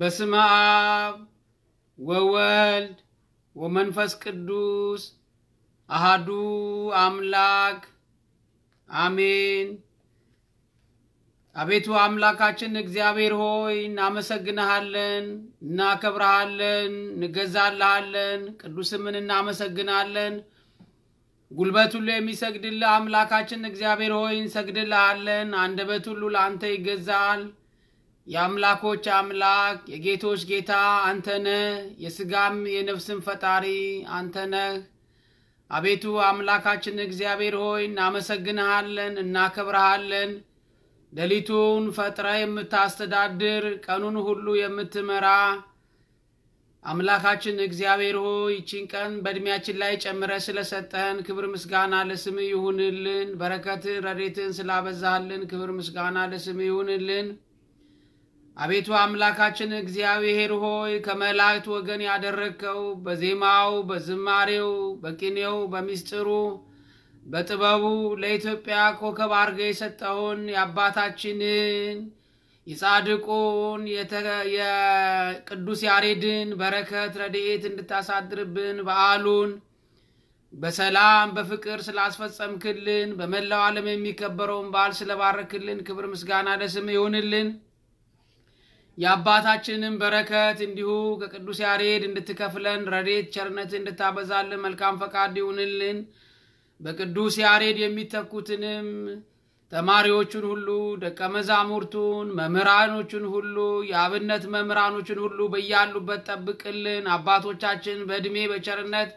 በስመ አብ ወወልድ ወመንፈስ ቅዱስ አሃዱ አምላክ አሜን። አቤቱ አምላካችን እግዚአብሔር ሆይ እናመሰግንሃለን፣ እናከብረሃለን፣ እንገዛልሃለን፣ ቅዱስምን እናመሰግናለን። ጉልበት ሁሉ የሚሰግድልህ አምላካችን እግዚአብሔር ሆይ እንሰግድልሃለን። አንደበት ሁሉ ለአንተ ይገዛል። የአምላኮች አምላክ የጌቶች ጌታ አንተነ የስጋም የሥጋም የነፍስም ፈጣሪ አንተነ አቤቱ አምላካችን እግዚአብሔር ሆይ እናመሰግንሃለን፣ እናከብረሃለን። ሌሊቱን ፈጥረ የምታስተዳድር ቀኑን ሁሉ የምትመራ አምላካችን እግዚአብሔር ሆይ ይችን ቀን በእድሜያችን ላይ ጨምረ ስለሰጠህን ክብር ምስጋና ለስም ይሁንልን። በረከትን ረዴትን ስላበዛህልን ክብር ምስጋና ለስም ይሁንልን። አቤቱ አምላካችን እግዚአብሔር ሆይ ከመላእክት ወገን ያደረግከው በዜማው፣ በዝማሬው፣ በቅኔው፣ በሚስጥሩ፣ በጥበቡ ለኢትዮጵያ ኮከብ አድርገህ የሰጠውን የአባታችንን የጻድቁን የቅዱስ ያሬድን በረከት ረድኤት እንድታሳድርብን በዓሉን በሰላም በፍቅር ስላስፈጸምክልን በመላው ዓለም የሚከበረውን በዓል ስለባረክልን ክብር ምስጋና ለስም ይሁንልን። የአባታችንን በረከት እንዲሁ ከቅዱስ ያሬድ እንድትከፍለን ረዴት ቸርነት እንድታበዛልን መልካም ፈቃድ ይሁንልን። በቅዱስ ያሬድ የሚተኩትንም ተማሪዎቹን ሁሉ ደቀ መዛሙርቱን መምህራኖቹን ሁሉ የአብነት መምህራኖቹን ሁሉ በያሉበት ጠብቅልን። አባቶቻችን በእድሜ በቸርነት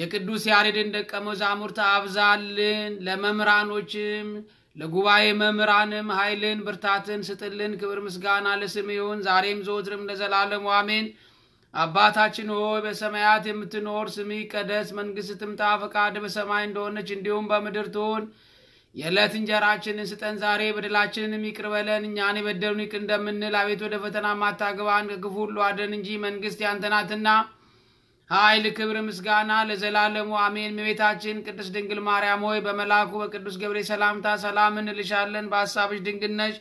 የቅዱስ ያሬድን ደቀ መዛሙርት አብዛልን። ለመምህራኖችም ለጉባኤ መምህራንም ኃይልን ብርታትን ስጥልን። ክብር ምስጋና ለስም ይሁን ዛሬም ዘወትርም ለዘላለም አሜን። አባታችን ሆይ በሰማያት የምትኖር ስሚ ቀደስ መንግስት ትምጣ፣ ፈቃድ በሰማይ እንደሆነች እንዲሁም በምድር ትሁን። የዕለት እንጀራችንን ስጠን ዛሬ፣ በደላችንን ይቅር በለን እኛን የበደሉን ይቅር እንደምንል፣ አቤት ወደ ፈተና ማታግባን፣ ከክፉ ሁሉ አድነን እንጂ መንግስት ያንተ ናትና ኃይል፣ ክብር፣ ምስጋና ለዘላለሙ አሜን። እመቤታችን ቅድስት ድንግል ማርያም ሆይ በመልአኩ በቅዱስ ገብርኤል ሰላምታ ሰላም እንልሻለን። በሐሳብሽ ድንግል ነሽ፣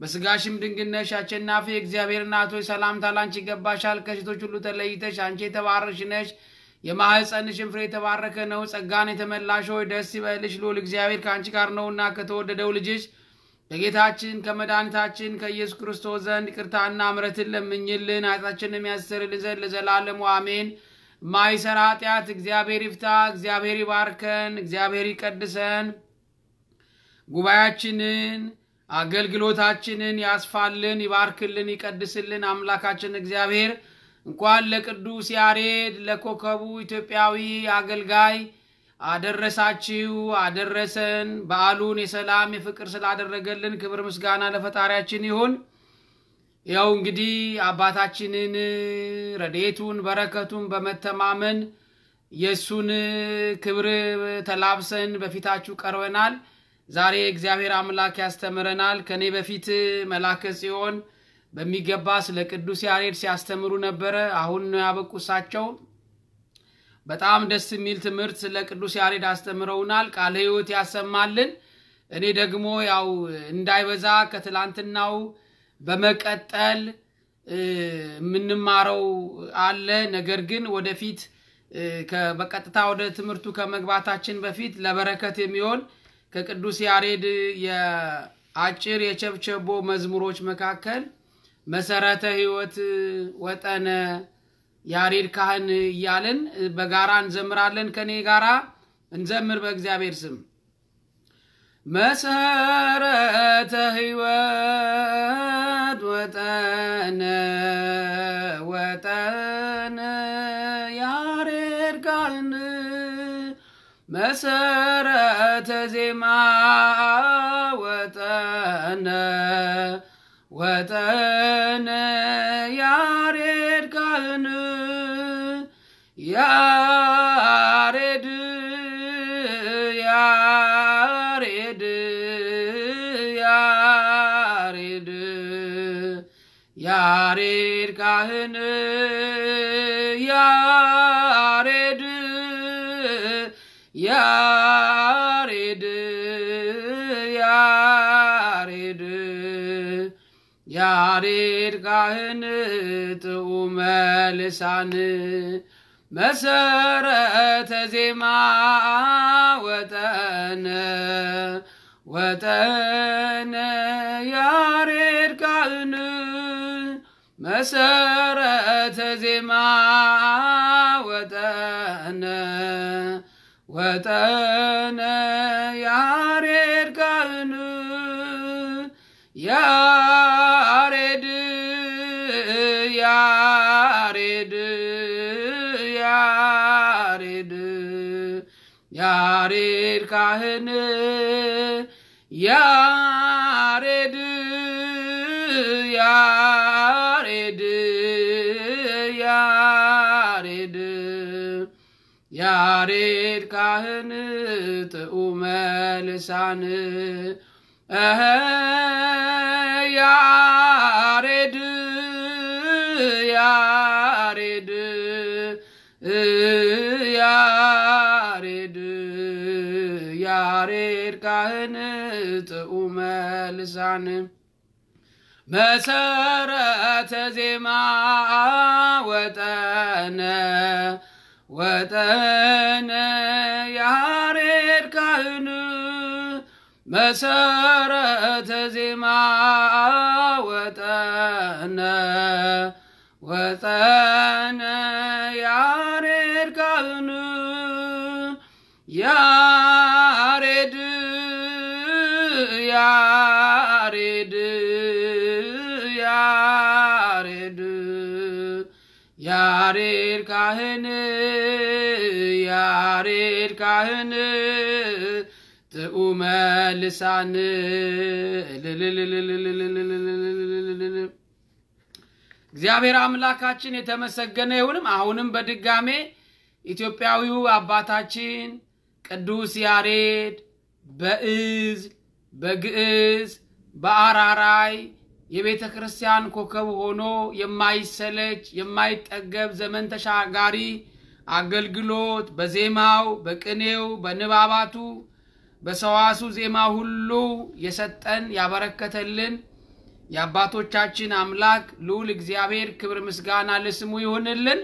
በስጋሽም ድንግል ነሽ። አሸናፊ እግዚአብሔር እናት ሆይ ሰላምታ ላንቺ ይገባሻል። ከሴቶች ሁሉ ተለይተሽ አንቺ የተባረክሽ ነሽ፣ የማኅፀንሽም ፍሬ የተባረከ ነው። ጸጋን የተመላሽ ሆይ ደስ ይበልሽ፣ ልዑል እግዚአብሔር ከአንቺ ጋር ነውና ከተወደደው ልጅሽ ከጌታችን ከመድኃኒታችን ከኢየሱስ ክርስቶስ ዘንድ ቅርታና እምረትን ለምኝልን ኃጢአታችንን የሚያስተሰርይልን ዘንድ ለዘላለሙ አሜን። ማይሰራ ኃጢአት እግዚአብሔር ይፍታ። እግዚአብሔር ይባርከን። እግዚአብሔር ይቀድሰን። ጉባኤያችንን አገልግሎታችንን ያስፋልን፣ ይባርክልን፣ ይቀድስልን። አምላካችን እግዚአብሔር እንኳን ለቅዱስ ያሬድ ለኮከቡ ኢትዮጵያዊ አገልጋይ አደረሳችሁ አደረሰን። በዓሉን የሰላም የፍቅር ስላደረገልን ክብር ምስጋና ለፈጣሪያችን ይሁን። ያው እንግዲህ አባታችንን ረዴቱን በረከቱን በመተማመን የእሱን ክብር ተላብሰን በፊታችሁ ቀርበናል። ዛሬ እግዚአብሔር አምላክ ያስተምረናል። ከእኔ በፊት መላከ ጽዮን በሚገባ ስለ ቅዱስ ያሬድ ሲያስተምሩ ነበረ። አሁን ነው ያበቁ እሳቸው። በጣም ደስ የሚል ትምህርት ስለ ቅዱስ ያሬድ አስተምረውናል። ቃለ ሕይወት ያሰማልን። እኔ ደግሞ ያው እንዳይበዛ ከትላንትናው በመቀጠል የምንማረው አለ። ነገር ግን ወደፊት በቀጥታ ወደ ትምህርቱ ከመግባታችን በፊት ለበረከት የሚሆን ከቅዱስ ያሬድ የአጭር የቸብቸቦ መዝሙሮች መካከል መሰረተ ሕይወት ወጠነ ያሬድ ካህን እያልን በጋራ እንዘምራለን። ከኔ ጋራ እንዘምር በእግዚአብሔር ስም መሰረተ ሕይወት ሰዓት ወጠነ ወጠነ ያሬድ ቃልን መሰረተ ዜማ ወጠነ ወጠነ ያሬድ ካህን ያሬድ ያሬድ ያሬድ ያሬድ ካህን ጥዑመ ልሳን መሰረተ ዜማ ወጠነ ወጠነ ያሬድ መሰረተ ዜማ ወጠነ ወጠነ ያሬድ ካህን ያሬድ ያሬድ ያሬድ ያሬድ ካህን ያ ያሬድ ካህን ጥኡ መልሳን ያሬድ ያሬድ ያሬድ ያሬድ ካህን ጥዑመ መልሳን መሰረተ ዜማ ወጠነ ወጠነ ያሬድ ካህን መሰረተ ዜማ ወጠነ ወጠነ ያሬድ ካህን ያሬድ ካህን ጥዑመ ልሳን እግዚአብሔር አምላካችን የተመሰገነ ይሁንም። አሁንም በድጋሜ ኢትዮጵያዊው አባታችን ቅዱስ ያሬድ በእዝ በግዕዝ በአራራይ የቤተ ክርስቲያን ኮከብ ሆኖ የማይሰለች የማይጠገብ ዘመን ተሻጋሪ አገልግሎት በዜማው፣ በቅኔው፣ በንባባቱ፣ በሰዋሱ ዜማ ሁሉ የሰጠን ያበረከተልን የአባቶቻችን አምላክ ልዑል እግዚአብሔር ክብር ምስጋና ለስሙ ይሆንልን።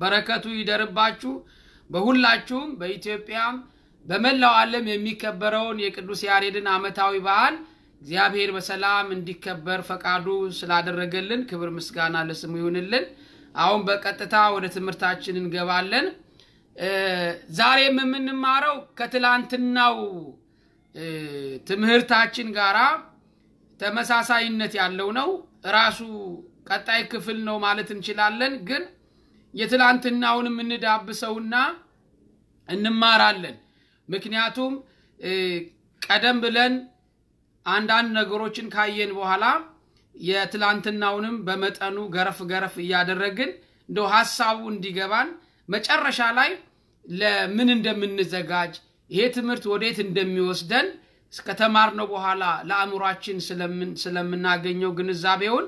በረከቱ ይደርባችሁ። በሁላችሁም በኢትዮጵያም በመላው ዓለም የሚከበረውን የቅዱስ ያሬድን ዓመታዊ በዓል እግዚአብሔር በሰላም እንዲከበር ፈቃዱ ስላደረገልን ክብር ምስጋና ለስሙ ይሁንልን። አሁን በቀጥታ ወደ ትምህርታችን እንገባለን። ዛሬም የምንማረው ከትላንትናው ትምህርታችን ጋራ ተመሳሳይነት ያለው ነው። ራሱ ቀጣይ ክፍል ነው ማለት እንችላለን። ግን የትላንትናውን የምንዳብሰውና እንማራለን። ምክንያቱም ቀደም ብለን አንዳንድ ነገሮችን ካየን በኋላ የትላንትናውንም በመጠኑ ገረፍ ገረፍ እያደረግን እንደ ሀሳቡ እንዲገባን መጨረሻ ላይ ለምን እንደምንዘጋጅ ይሄ ትምህርት ወዴት እንደሚወስደን ከተማርነው በኋላ ለአእምሯችን ስለምናገኘው ግንዛቤውን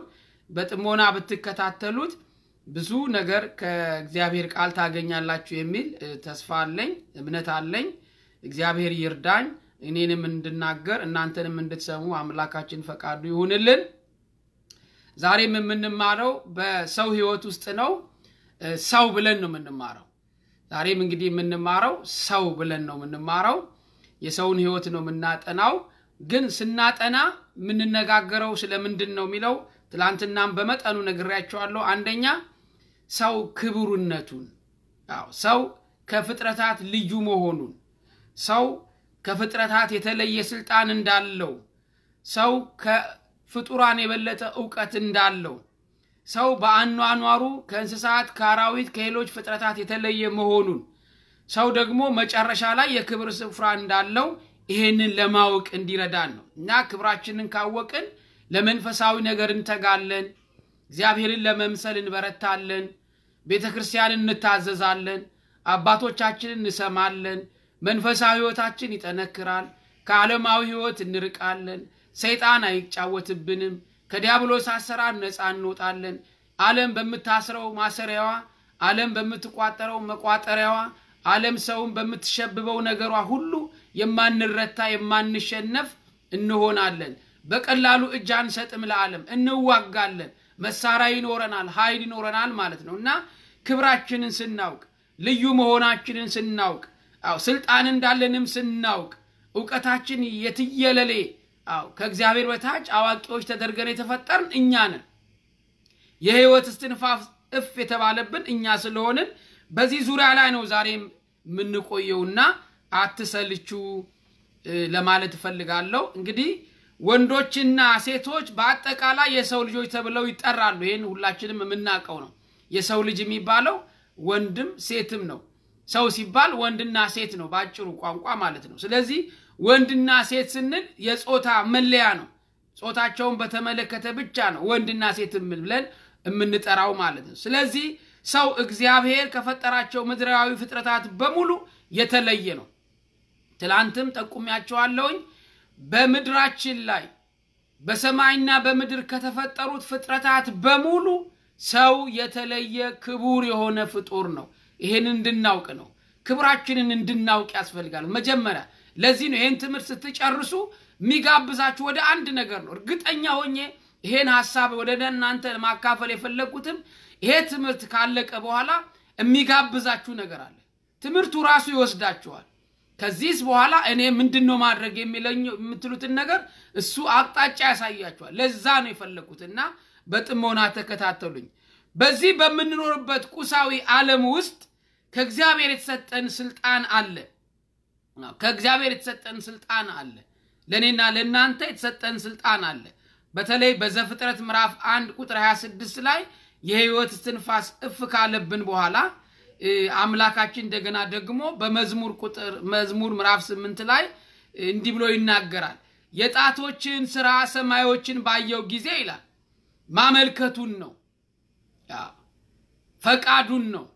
በጥሞና ብትከታተሉት ብዙ ነገር ከእግዚአብሔር ቃል ታገኛላችሁ የሚል ተስፋ አለኝ፣ እምነት አለኝ። እግዚአብሔር ይርዳኝ። እኔንም እንድናገር እናንተንም እንድትሰሙ አምላካችን ፈቃዱ ይሁንልን። ዛሬም የምንማረው በሰው ህይወት ውስጥ ነው። ሰው ብለን ነው የምንማረው። ዛሬም እንግዲህ የምንማረው ሰው ብለን ነው የምንማረው። የሰውን ህይወት ነው የምናጠናው። ግን ስናጠና የምንነጋገረው ስለምንድን ነው የሚለው ትላንትናም በመጠኑ ነግሬያቸዋለሁ። አንደኛ ሰው ክቡርነቱን፣ ሰው ከፍጥረታት ልዩ መሆኑን፣ ሰው ከፍጥረታት የተለየ ስልጣን እንዳለው ሰው ከፍጡራን የበለጠ እውቀት እንዳለው ሰው በአኗኗሩ ከእንስሳት፣ ከአራዊት፣ ከሌሎች ፍጥረታት የተለየ መሆኑን ሰው ደግሞ መጨረሻ ላይ የክብር ስፍራ እንዳለው ይህንን ለማወቅ እንዲረዳን ነው እና ክብራችንን ካወቅን ለመንፈሳዊ ነገር እንተጋለን፣ እግዚአብሔርን ለመምሰል እንበረታለን፣ ቤተ እንታዘዛለን፣ አባቶቻችንን እንሰማለን፣ መንፈሳዊ ህይወታችን ይጠነክራል። ከዓለማዊ ህይወት እንርቃለን። ሰይጣን አይጫወትብንም። ከዲያብሎስ አሰራር ነፃ እንወጣለን። ዓለም በምታስረው ማሰሪያዋ፣ ዓለም በምትቋጠረው መቋጠሪያዋ፣ ዓለም ሰውን በምትሸብበው ነገሯ ሁሉ የማንረታ የማንሸነፍ እንሆናለን። በቀላሉ እጅ አንሰጥም ለዓለም፣ እንዋጋለን። መሳሪያ ይኖረናል፣ ኃይል ይኖረናል ማለት ነው እና ክብራችንን ስናውቅ ልዩ መሆናችንን ስናውቅ አው ስልጣን እንዳለንም ስናውቅ እውቀታችን የትየለሌ አው ከእግዚአብሔር በታች አዋቂዎች ተደርገን የተፈጠርን እኛ ነን። የህይወት እስትንፋፍ እፍ የተባለብን እኛ ስለሆንን በዚህ ዙሪያ ላይ ነው ዛሬም የምንቆየውና አትሰልቹ ለማለት እፈልጋለሁ። እንግዲህ ወንዶችና ሴቶች በአጠቃላይ የሰው ልጆች ተብለው ይጠራሉ። ይህን ሁላችንም የምናውቀው ነው። የሰው ልጅ የሚባለው ወንድም ሴትም ነው። ሰው ሲባል ወንድና ሴት ነው በአጭሩ ቋንቋ ማለት ነው። ስለዚህ ወንድና ሴት ስንል የጾታ መለያ ነው። ጾታቸውን በተመለከተ ብቻ ነው ወንድና ሴት ብለን የምንጠራው ማለት ነው። ስለዚህ ሰው እግዚአብሔር ከፈጠራቸው ምድራዊ ፍጥረታት በሙሉ የተለየ ነው። ትላንትም ጠቁሚያቸዋለውኝ በምድራችን ላይ በሰማይና በምድር ከተፈጠሩት ፍጥረታት በሙሉ ሰው የተለየ ክቡር የሆነ ፍጡር ነው። ይሄን እንድናውቅ ነው። ክብራችንን እንድናውቅ ያስፈልጋል። መጀመሪያ ለዚህ ነው ይሄን ትምህርት ስትጨርሱ የሚጋብዛችሁ ወደ አንድ ነገር ነው። እርግጠኛ ሆኜ ይሄን ሀሳብ ወደ እናንተ ማካፈል የፈለግኩትም ይሄ ትምህርት ካለቀ በኋላ የሚጋብዛችሁ ነገር አለ። ትምህርቱ ራሱ ይወስዳችኋል። ከዚህስ በኋላ እኔ ምንድን ነው ማድረግ የምትሉትን ነገር እሱ አቅጣጫ ያሳያችኋል። ለዛ ነው የፈለግኩትና በጥሞና ተከታተሉኝ። በዚህ በምንኖርበት ቁሳዊ ዓለም ውስጥ ከእግዚአብሔር የተሰጠን ስልጣን አለ። ከእግዚአብሔር የተሰጠን ስልጣን አለ። ለእኔና ለእናንተ የተሰጠን ስልጣን አለ። በተለይ በዘፍጥረት ምዕራፍ አንድ ቁጥር 26 ላይ የህይወት ትንፋስ እፍ ካለብን በኋላ አምላካችን እንደገና ደግሞ በመዝሙር ቁጥር መዝሙር ምዕራፍ ስምንት ላይ እንዲህ ብሎ ይናገራል። የጣቶችን ስራ ሰማዮችን ባየው ጊዜ ይላል ማመልከቱን ነው ፈቃዱን ነው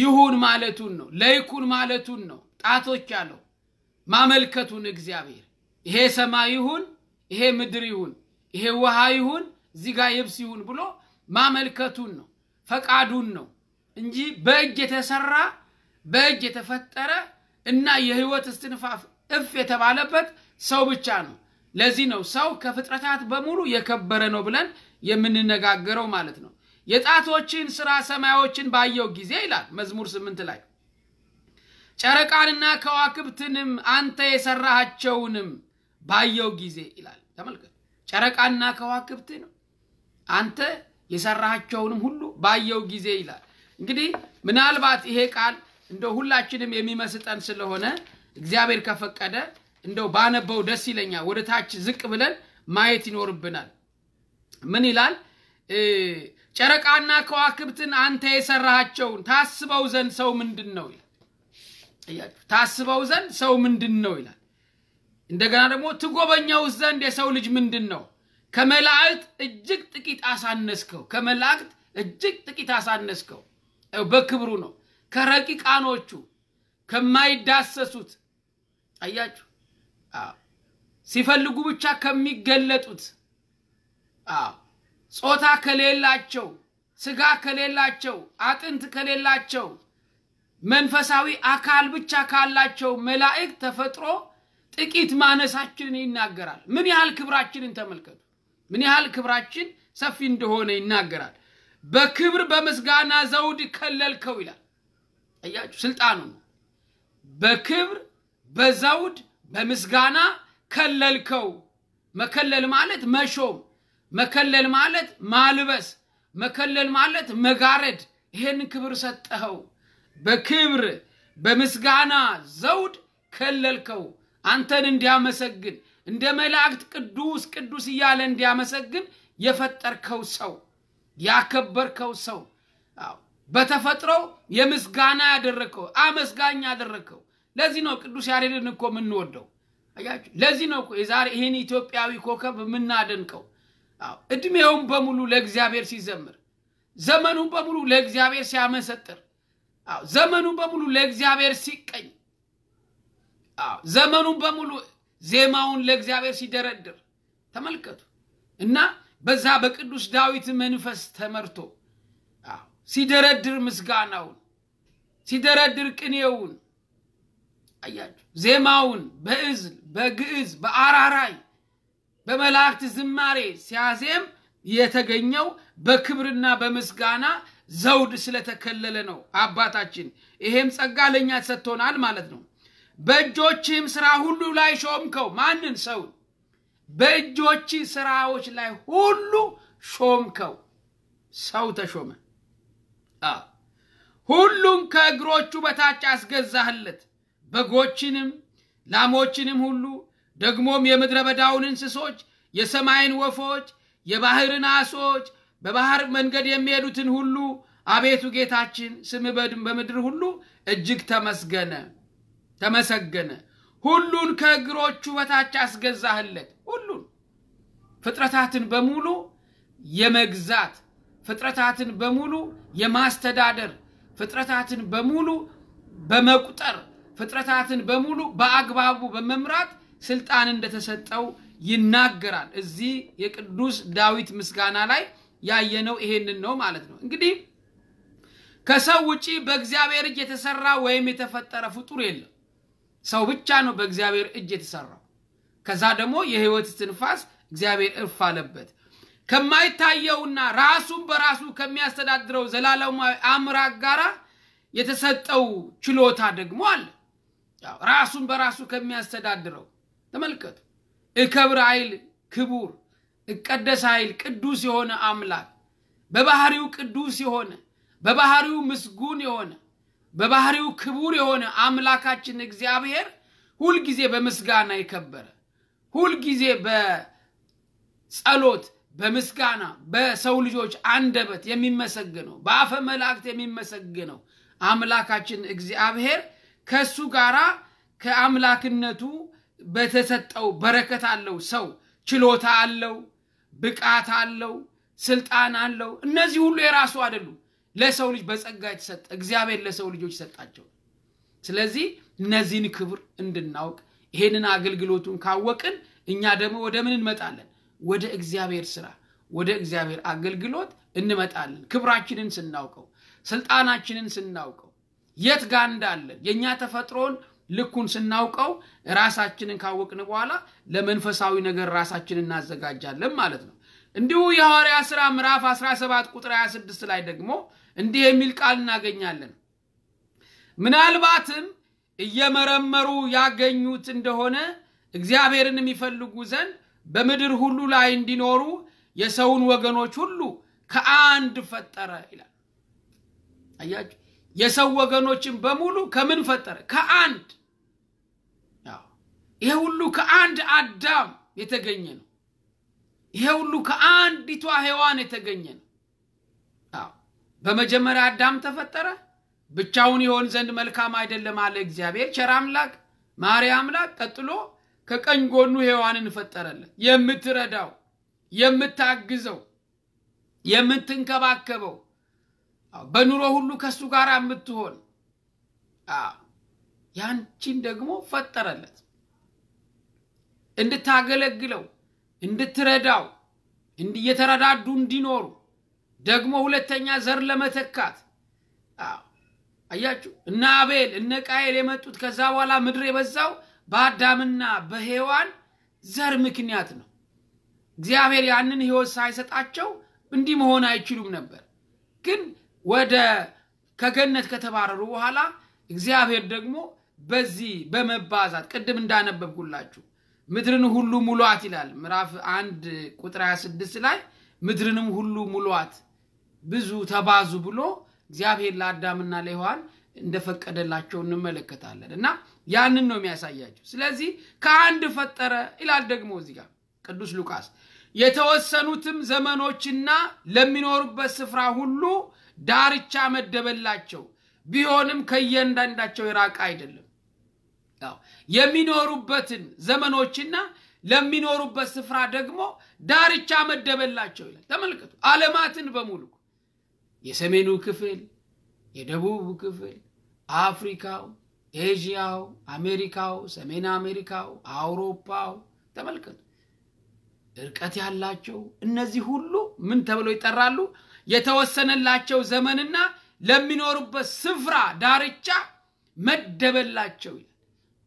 ይሁን ማለቱን ነው። ለይኩን ማለቱን ነው። ጣቶች አለው ማመልከቱን እግዚአብሔር ይሄ ሰማይ ይሁን፣ ይሄ ምድር ይሁን፣ ይሄ ውሃ ይሁን፣ እዚህ ጋር የብስ ይሁን ብሎ ማመልከቱን ነው ፈቃዱን ነው እንጂ በእጅ የተሰራ በእጅ የተፈጠረ እና የህይወት እስትንፋፍ እፍ የተባለበት ሰው ብቻ ነው። ለዚህ ነው ሰው ከፍጥረታት በሙሉ የከበረ ነው ብለን የምንነጋገረው ማለት ነው። የጣቶችን ስራ ሰማዮችን ባየው ጊዜ ይላል መዝሙር ስምንት ላይ ጨረቃንና ከዋክብትንም አንተ የሰራሃቸውንም ባየው ጊዜ ይላል። ተመልከት፣ ጨረቃና ከዋክብትን አንተ የሰራሃቸውንም ሁሉ ባየው ጊዜ ይላል። እንግዲህ ምናልባት ይሄ ቃል እንደ ሁላችንም የሚመስጠን ስለሆነ እግዚአብሔር ከፈቀደ እንደው ባነበው ደስ ይለኛል። ወደ ታች ዝቅ ብለን ማየት ይኖርብናል። ምን ይላል? ጨረቃና ከዋክብትን አንተ የሰራሃቸውን ታስበው ዘንድ ሰው ምንድን ነው ይላል። ታስበው ዘንድ ሰው ምንድን ነው ይላል። እንደገና ደግሞ ትጎበኛው ዘንድ የሰው ልጅ ምንድን ነው? ከመላእክት እጅግ ጥቂት አሳነስከው። ከመላእክት እጅግ ጥቂት አሳነስከው። በክብሩ ነው። ከረቂቃኖቹ ከማይዳሰሱት አያችሁ፣ ሲፈልጉ ብቻ ከሚገለጡት አዎ ጾታ ከሌላቸው፣ ስጋ ከሌላቸው፣ አጥንት ከሌላቸው፣ መንፈሳዊ አካል ብቻ ካላቸው መላእክት ተፈጥሮ ጥቂት ማነሳችንን ይናገራል። ምን ያህል ክብራችንን ተመልከቱ። ምን ያህል ክብራችን ሰፊ እንደሆነ ይናገራል። በክብር በምስጋና ዘውድ ከለልከው ይላል። አያችሁ፣ ስልጣኑ ነው። በክብር በዘውድ በምስጋና ከለልከው። መከለል ማለት መሾም መከለል ማለት ማልበስ፣ መከለል ማለት መጋረድ። ይህን ክብር ሰጠኸው። በክብር በምስጋና ዘውድ ከለልከው። አንተን እንዲያመሰግን እንደ መላእክት ቅዱስ ቅዱስ እያለ እንዲያመሰግን የፈጠርከው ሰው ያከበርከው ሰው በተፈጥሮው የምስጋና ያደረግከው አመስጋኝ ያደረግከው። ለዚህ ነው ቅዱስ ያሬድን እኮ የምንወደው። ለዚህ ነው የዛሬ ይህን ኢትዮጵያዊ ኮከብ የምናደንቀው። እድሜውን በሙሉ ለእግዚአብሔር ሲዘምር፣ ዘመኑን በሙሉ ለእግዚአብሔር ሲያመሰጥር፣ ዘመኑን በሙሉ ለእግዚአብሔር ሲቀኝ፣ ዘመኑን በሙሉ ዜማውን ለእግዚአብሔር ሲደረድር ተመልከቱ እና በዛ በቅዱስ ዳዊት መንፈስ ተመርቶ ሲደረድር ምስጋናውን ሲደረድር ቅኔውን አያችሁ ዜማውን በእዝል በግዕዝ በአራራይ በመላእክት ዝማሬ ሲያዜም የተገኘው በክብርና በምስጋና ዘውድ ስለተከለለ ነው አባታችን። ይሄም ጸጋ ለእኛ ሰጥቶናል ማለት ነው። በእጆችህም ስራ ሁሉ ላይ ሾምከው። ማንን? ሰውን። በእጆች ስራዎች ላይ ሁሉ ሾምከው። ሰው ተሾመ። ሁሉም ከእግሮቹ በታች አስገዛህለት፣ በጎችንም ላሞችንም ሁሉ ደግሞም የምድረ በዳውን እንስሶች፣ የሰማይን ወፎች፣ የባህርን አሶች፣ በባህር መንገድ የሚሄዱትን ሁሉ አቤቱ ጌታችን ስም በምድር ሁሉ እጅግ ተመስገነ ተመሰገነ። ሁሉን ከእግሮቹ በታች አስገዛህለት። ሁሉን ፍጥረታትን በሙሉ የመግዛት ፍጥረታትን በሙሉ የማስተዳደር ፍጥረታትን በሙሉ በመቁጠር ፍጥረታትን በሙሉ በአግባቡ በመምራት ስልጣን እንደተሰጠው ይናገራል። እዚህ የቅዱስ ዳዊት ምስጋና ላይ ያየነው ይሄንን ነው ማለት ነው። እንግዲህ ከሰው ውጪ በእግዚአብሔር እጅ የተሰራ ወይም የተፈጠረ ፍጡር የለም። ሰው ብቻ ነው በእግዚአብሔር እጅ የተሰራው። ከዛ ደግሞ የህይወት ትንፋስ እግዚአብሔር እፍ አለበት። ከማይታየውና ራሱን በራሱ ከሚያስተዳድረው ዘላለማዊ አምራክ ጋራ የተሰጠው ችሎታ ደግሞ አለ። ራሱን በራሱ ከሚያስተዳድረው ተመልከቱ። እከብር ኃይል ክቡር፣ እቀደስ ኃይል ቅዱስ የሆነ አምላክ በባህሪው ቅዱስ የሆነ በባህሪው ምስጉን የሆነ በባህሪው ክቡር የሆነ አምላካችን እግዚአብሔር ሁልጊዜ በምስጋና የከበረ ሁልጊዜ በጸሎት በምስጋና በሰው ልጆች አንደበት የሚመሰግነው በአፈ መላእክት የሚመሰግነው አምላካችን እግዚአብሔር ከእሱ ጋራ ከአምላክነቱ በተሰጠው በረከት አለው። ሰው ችሎታ አለው፣ ብቃት አለው፣ ስልጣን አለው። እነዚህ ሁሉ የራሱ አይደሉም፣ ለሰው ልጅ በጸጋ የተሰጠ እግዚአብሔር ለሰው ልጆች ሰጣቸው። ስለዚህ እነዚህን ክብር እንድናውቅ ይሄንን አገልግሎቱን ካወቅን እኛ ደግሞ ወደ ምን እንመጣለን? ወደ እግዚአብሔር ስራ፣ ወደ እግዚአብሔር አገልግሎት እንመጣለን። ክብራችንን ስናውቀው፣ ስልጣናችንን ስናውቀው፣ የት ጋር እንዳለን የእኛ ተፈጥሮን ልኩን ስናውቀው ራሳችንን ካወቅን በኋላ ለመንፈሳዊ ነገር ራሳችንን እናዘጋጃለን ማለት ነው እንዲሁ የሐዋርያ ሥራ ምዕራፍ 17 ቁጥር 26 ላይ ደግሞ እንዲህ የሚል ቃል እናገኛለን ምናልባትም እየመረመሩ ያገኙት እንደሆነ እግዚአብሔርን የሚፈልጉ ዘንድ በምድር ሁሉ ላይ እንዲኖሩ የሰውን ወገኖች ሁሉ ከአንድ ፈጠረ ይላል አያችሁ የሰው ወገኖችን በሙሉ ከምን ፈጠረ? ከአንድ ይሄ ሁሉ ከአንድ አዳም የተገኘ ነው። ይሄ ሁሉ ከአንዲቷ ሔዋን የተገኘ ነው። በመጀመሪያ አዳም ተፈጠረ። ብቻውን ይሆን ዘንድ መልካም አይደለም አለ እግዚአብሔር ቸር አምላክ፣ መሐሪ አምላክ። ቀጥሎ ከቀኝ ጎኑ ሔዋንን ፈጠረለት፣ የምትረዳው፣ የምታግዘው፣ የምትንከባከበው በኑሮ ሁሉ ከሱ ጋር የምትሆን ያንቺን ደግሞ ፈጠረለት እንድታገለግለው እንድትረዳው እየተረዳዱ እንዲኖሩ ደግሞ ሁለተኛ ዘር ለመተካት አያችሁ እነ አቤል እነ ቃየል የመጡት ከዛ በኋላ ምድር የበዛው በአዳምና በሔዋን ዘር ምክንያት ነው እግዚአብሔር ያንን ህይወት ሳይሰጣቸው እንዲህ መሆን አይችሉም ነበር ግን ወደ ከገነት ከተባረሩ በኋላ እግዚአብሔር ደግሞ በዚህ በመባዛት ቅድም እንዳነበብኩላችሁ ምድርን ሁሉ ሙሏት ይላል ምዕራፍ አንድ ቁጥር 26 ላይ ምድርንም ሁሉ ሙሏት ብዙ ተባዙ ብሎ እግዚአብሔር ለአዳምና ለሔዋን እንደፈቀደላቸው እንመለከታለን እና ያንን ነው የሚያሳያቸው ስለዚህ ከአንድ ፈጠረ ይላል ደግሞ እዚህ ጋር ቅዱስ ሉቃስ የተወሰኑትም ዘመኖችና ለሚኖሩበት ስፍራ ሁሉ ዳርቻ መደበላቸው። ቢሆንም ከእያንዳንዳቸው የራቀ አይደለም። የሚኖሩበትን ዘመኖችና ለሚኖሩበት ስፍራ ደግሞ ዳርቻ መደበላቸው ይላል። ተመልከቱ፣ ዓለማትን በሙሉ የሰሜኑ ክፍል፣ የደቡቡ ክፍል፣ አፍሪካው፣ ኤዥያው፣ አሜሪካው፣ ሰሜን አሜሪካው፣ አውሮፓው ተመልከቱ። እርቀት ያላቸው እነዚህ ሁሉ ምን ተብለው ይጠራሉ? የተወሰነላቸው ዘመንና ለሚኖሩበት ስፍራ ዳርቻ መደበላቸው ይላል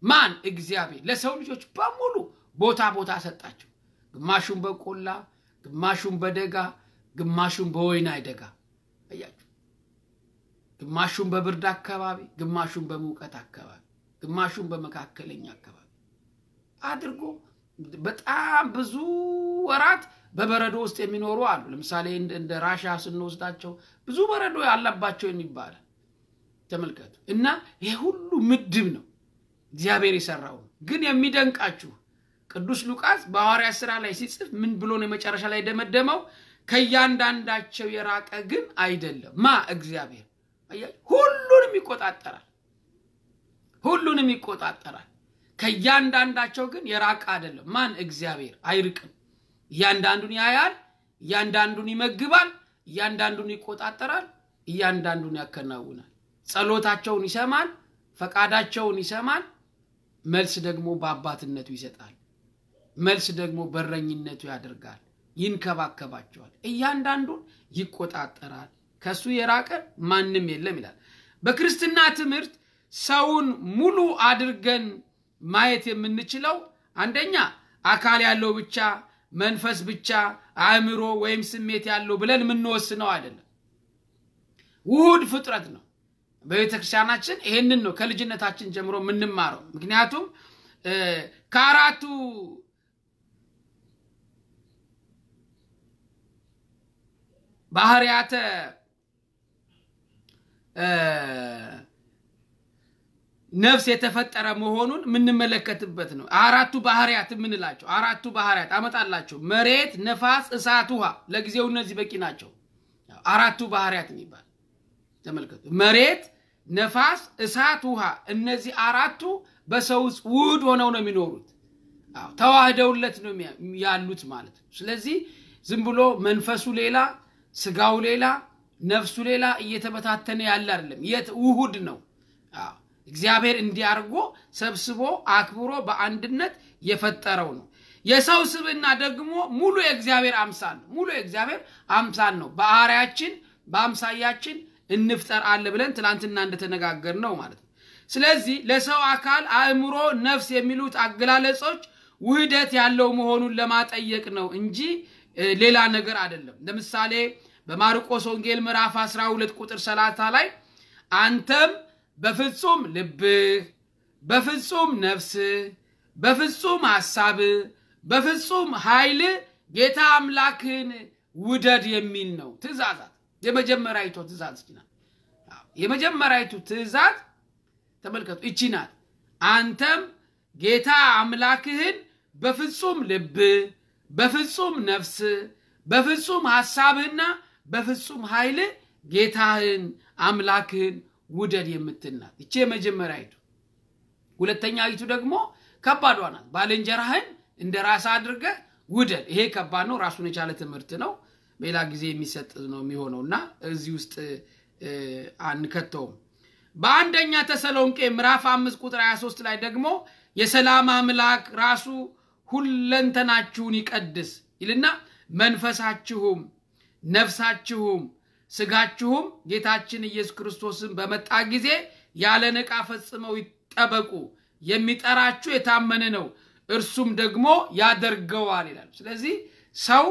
ማን እግዚአብሔር ለሰው ልጆች በሙሉ ቦታ ቦታ ሰጣቸው ግማሹን በቆላ ግማሹን በደጋ ግማሹን በወይና ደጋ አያችሁ ግማሹን በብርድ አካባቢ ግማሹን በሙቀት አካባቢ ግማሹን በመካከለኛ አካባቢ አድርጎ በጣም ብዙ ወራት በበረዶ ውስጥ የሚኖሩ አሉ። ለምሳሌ እንደ ራሻ ስንወስዳቸው ብዙ በረዶ ያለባቸው የሚባለ ተመልከቱ። እና ይህ ሁሉ ምድብ ነው እግዚአብሔር የሰራው። ግን የሚደንቃችሁ ቅዱስ ሉቃስ በሐዋርያ ስራ ላይ ሲጽፍ ምን ብሎ ነው የመጨረሻ ላይ ደመደመው? ከእያንዳንዳቸው የራቀ ግን አይደለም ማ እግዚአብሔር ሁሉንም ይቆጣጠራል። ሁሉንም ይቆጣጠራል። ከእያንዳንዳቸው ግን የራቀ አይደለም። ማን? እግዚአብሔር አይርቅም። እያንዳንዱን ያያል፣ እያንዳንዱን ይመግባል፣ እያንዳንዱን ይቆጣጠራል፣ እያንዳንዱን ያከናውናል። ጸሎታቸውን ይሰማል፣ ፈቃዳቸውን ይሰማል። መልስ ደግሞ በአባትነቱ ይሰጣል። መልስ ደግሞ በረኝነቱ ያደርጋል፣ ይንከባከባቸዋል፣ እያንዳንዱን ይቆጣጠራል። ከሱ የራቀ ማንም የለም ይላል። በክርስትና ትምህርት ሰውን ሙሉ አድርገን ማየት የምንችለው አንደኛ አካል ያለው ብቻ መንፈስ ብቻ አእምሮ ወይም ስሜት ያለው ብለን የምንወስነው አይደለም ውሁድ ፍጥረት ነው በቤተ ክርስቲያናችን ይህንን ነው ከልጅነታችን ጀምሮ የምንማረው ምክንያቱም ከአራቱ ባህርያተ ነፍስ የተፈጠረ መሆኑን የምንመለከትበት ነው። አራቱ ባህርያት የምንላቸው አራቱ ባህርያት አመጣላቸው። መሬት፣ ነፋስ፣ እሳት፣ ውሃ። ለጊዜው እነዚህ በቂ ናቸው። አራቱ ባህርያት የሚባል ተመልከቱ። መሬት፣ ነፋስ፣ እሳት፣ ውሃ። እነዚህ አራቱ በሰው ውስጥ ውህድ ሆነው ነው የሚኖሩት። ተዋህደውለት ነው ያሉት ማለት ነው። ስለዚህ ዝም ብሎ መንፈሱ ሌላ፣ ስጋው ሌላ፣ ነፍሱ ሌላ እየተበታተነ ያለ አይደለም። የት ውሁድ ነው። እግዚአብሔር እንዲያርጎ ሰብስቦ አክብሮ በአንድነት የፈጠረው ነው። የሰው ስብና ደግሞ ሙሉ የእግዚአብሔር አምሳል ነው። ሙሉ የእግዚአብሔር አምሳል ነው። በአርያችን በአምሳያችን እንፍጠር አለ ብለን ትናንትና እንደተነጋገር ነው ማለት ነው። ስለዚህ ለሰው አካል፣ አእምሮ፣ ነፍስ የሚሉት አገላለጾች ውህደት ያለው መሆኑን ለማጠየቅ ነው እንጂ ሌላ ነገር አይደለም። ለምሳሌ በማርቆስ ወንጌል ምዕራፍ 12 ቁጥር 30 ላይ አንተም በፍጹም ልብህ፣ በፍጹም ነፍስህ፣ በፍጹም ሐሳብህ፣ በፍጹም ኃይልህ ጌታ አምላክህን ውደድ የሚል ነው። ትእዛዛት የመጀመሪያዊቷ ትእዛዝ እቺ ናት። የመጀመሪያዊቱ ትእዛዝ ተመልከቱ፣ እቺ ናት። አንተም ጌታ አምላክህን በፍጹም ልብህ፣ በፍጹም ነፍስህ፣ በፍጹም ሐሳብህና በፍጹም ኃይል ጌታህን አምላክህን ውደድ የምትናት ይቺ የመጀመሪያ ይቱ ሁለተኛ ይቱ ደግሞ ከባዷ ናት ባልንጀራህን እንደ ራስ አድርገ ውደድ ይሄ ከባድ ነው ራሱን የቻለ ትምህርት ነው ሌላ ጊዜ የሚሰጥ ነው የሚሆነው እና እዚህ ውስጥ አንከተውም በአንደኛ ተሰሎንቄ ምዕራፍ አምስት ቁጥር 23 ላይ ደግሞ የሰላም አምላክ ራሱ ሁለንተናችሁን ይቀድስ ይልና መንፈሳችሁም ነፍሳችሁም ስጋችሁም ጌታችን ኢየሱስ ክርስቶስን በመጣ ጊዜ ያለ ንቃ ፈጽመው ይጠበቁ። የሚጠራችሁ የታመነ ነው፣ እርሱም ደግሞ ያደርገዋል ይላል። ስለዚህ ሰው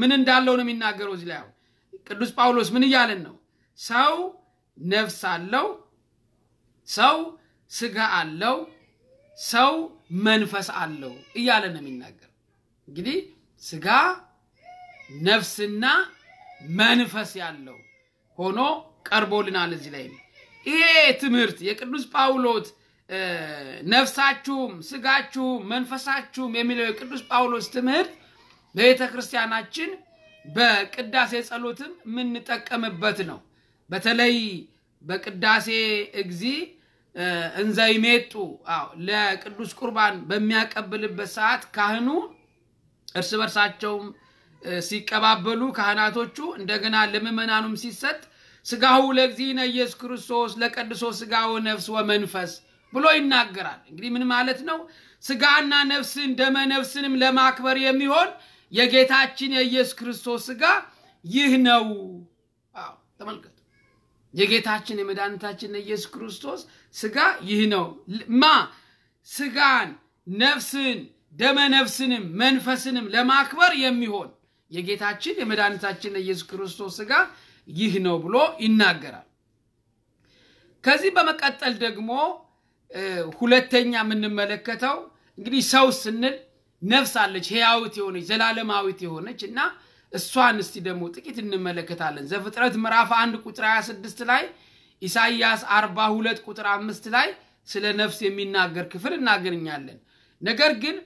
ምን እንዳለው ነው የሚናገረው እዚህ ላይ። ቅዱስ ጳውሎስ ምን እያለን ነው? ሰው ነፍስ አለው፣ ሰው ስጋ አለው፣ ሰው መንፈስ አለው እያለ ነው የሚናገረው። እንግዲህ ስጋ ነፍስና መንፈስ ያለው ሆኖ ቀርቦልናል። እዚህ ላይ ይሄ ትምህርት የቅዱስ ጳውሎስ ነፍሳችሁም ስጋችሁም መንፈሳችሁም የሚለው የቅዱስ ጳውሎስ ትምህርት በቤተ ክርስቲያናችን በቅዳሴ ጸሎትም የምንጠቀምበት ነው። በተለይ በቅዳሴ እግዚ እንዘይሜጡ ለቅዱስ ቁርባን በሚያቀብልበት ሰዓት ካህኑ እርስ በርሳቸውም ሲቀባበሉ ካህናቶቹ እንደገና ለምእመናኑም ሲሰጥ ስጋሁ ለእግዚእነ ኢየሱስ ክርስቶስ ለቀድሶ ስጋው ነፍስ ወመንፈስ ብሎ ይናገራል። እንግዲህ ምን ማለት ነው? ስጋና ነፍስን ደመ ነፍስንም ለማክበር የሚሆን የጌታችን የኢየሱስ ክርስቶስ ስጋ ይህ ነው። ተመልከቱ። የጌታችን የመድኃኒታችን የኢየሱስ ክርስቶስ ስጋ ይህ ነው። ማ ስጋን፣ ነፍስን፣ ደመ ነፍስንም መንፈስንም ለማክበር የሚሆን የጌታችን የመድኃኒታችን የኢየሱስ ክርስቶስ ሥጋ ይህ ነው ብሎ ይናገራል። ከዚህ በመቀጠል ደግሞ ሁለተኛ የምንመለከተው እንግዲህ ሰው ስንል ነፍስ አለች፣ ሕያዊት የሆነች ዘላለማዊት የሆነች እና እሷን እስቲ ደግሞ ጥቂት እንመለከታለን። ዘፍጥረት ምዕራፍ 1 ቁጥር 26 ላይ ኢሳይያስ 42 ቁጥር 5 ላይ ስለ ነፍስ የሚናገር ክፍል እናገኛለን። ነገር ግን